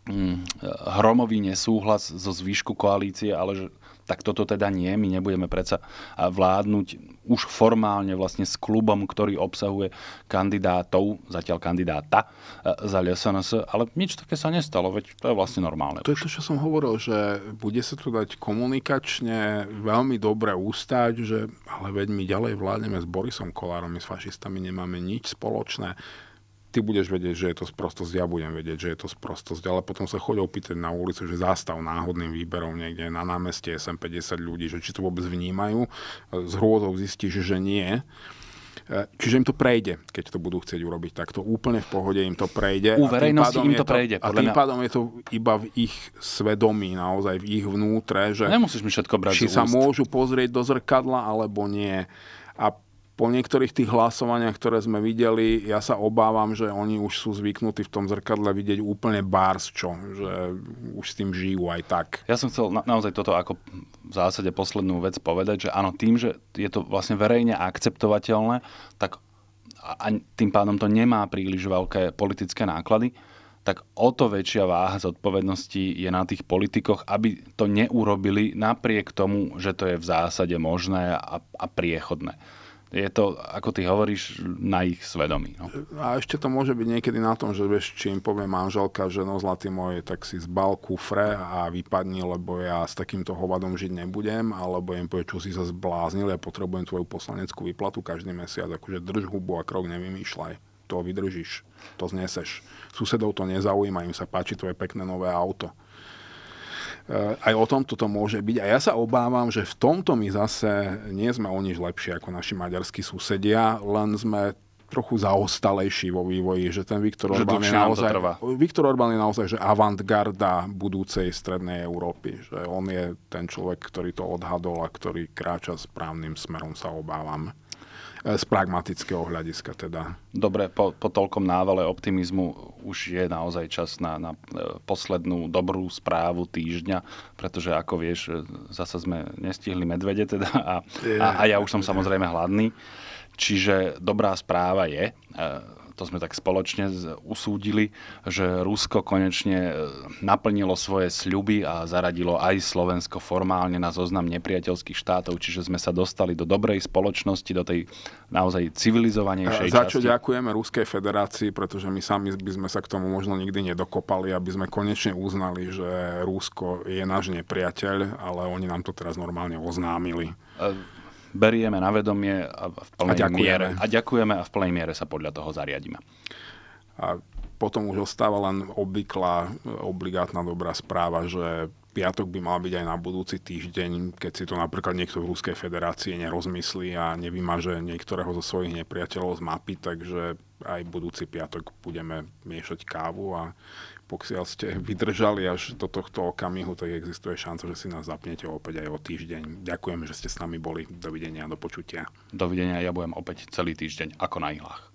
mm, e, hromový nesúhlas zo zvýšku koalície, ale že tak toto teda nie, my nebudeme predsa vládnuť už formálne vlastne s klubom, ktorý obsahuje kandidátov, zatiaľ kandidáta e, za SNS, ale nič také sa nestalo, veď to je vlastne normálne. To je to, čo som hovoril, že bude sa to dať komunikačne veľmi dobre ústať, že ale veď my ďalej vládneme s Borisom Kolárom, my s fašistami nemáme nič spoločné ty budeš vedieť, že je to sprostosť, ja budem vedieť, že je to sprostosť, ale potom sa chodil opýtať na ulicu, že zastav náhodným výberom niekde na námestie SM50 ľudí, že či to vôbec vnímajú, z hrôzou zistíš, že nie. E, čiže im to prejde, keď to budú chcieť urobiť takto. Úplne v pohode im to prejde. U verejnosti im to, prejde. A tým pádom je to iba v ich svedomí, naozaj v ich vnútre, že... No nemusíš mi všetko brať Či sa úst. môžu pozrieť do zrkadla, alebo nie. A po niektorých tých hlasovaniach, ktoré sme videli, ja sa obávam, že oni už sú zvyknutí v tom zrkadle vidieť úplne bárs čo, že už s tým žijú aj tak. Ja som chcel na, naozaj toto ako v zásade poslednú vec povedať, že áno, tým, že je to vlastne verejne akceptovateľné, tak a tým pádom to nemá príliš veľké politické náklady, tak o to väčšia váha zodpovednosti je na tých politikoch, aby to neurobili napriek tomu, že to je v zásade možné a, a priechodné je to, ako ty hovoríš, na ich svedomí. No. A ešte to môže byť niekedy na tom, že vieš, či im povie manželka, že no zlatý môj, tak si zbal kufre a vypadni, lebo ja s takýmto hovadom žiť nebudem, alebo im povie, čo si sa zbláznil, ja potrebujem tvoju poslaneckú výplatu každý mesiac, akože drž hubu a krok nevymýšľaj to vydržíš, to zneseš. Susedov to nezaujíma, im sa páči tvoje pekné nové auto. Eh, aj o tomto to môže byť. A ja sa obávam, že v tomto my zase nie sme o nič lepšie ako naši maďarskí susedia, len sme trochu zaostalejší vo vývoji, že ten Viktor Orbán, je naozaj, Viktor Orbán je naozaj že avantgarda budúcej strednej Európy. Že on je ten človek, ktorý to odhadol a ktorý kráča správnym smerom, sa obávam. E, z pragmatického hľadiska teda. Dobre, po, po toľkom návale optimizmu už je naozaj čas na, na e, poslednú dobrú správu týždňa, pretože ako vieš, e, zase sme nestihli medvede teda a, a, a ja už som samozrejme hladný. Čiže dobrá správa je, to sme tak spoločne usúdili, že Rusko konečne e, naplnilo svoje sľuby a zaradilo aj Slovensko formálne na zoznam nepriateľských štátov, čiže sme sa dostali do dobrej spoločnosti, do tej naozaj civilizovanejšej e, Za čo časti. ďakujeme Ruskej federácii, pretože my sami by sme sa k tomu možno nikdy nedokopali, aby sme konečne uznali, že Rusko je náš nepriateľ, ale oni nám to teraz normálne oznámili. E, berieme na vedomie a, v plnej a ďakujeme. Miere, a ďakujeme a v plnej miere sa podľa toho zariadíme. A potom už ostáva len obvyklá obligátna dobrá správa, že piatok by mal byť aj na budúci týždeň, keď si to napríklad niekto v Ruskej federácii nerozmyslí a nevymaže niektorého zo svojich nepriateľov z mapy, takže aj budúci piatok budeme miešať kávu a pokiaľ ste vydržali až do tohto okamihu, tak existuje šanca, že si nás zapnete opäť aj o týždeň. Ďakujem, že ste s nami boli. Dovidenia, do počutia. Dovidenia, ja budem opäť celý týždeň ako na ihlách.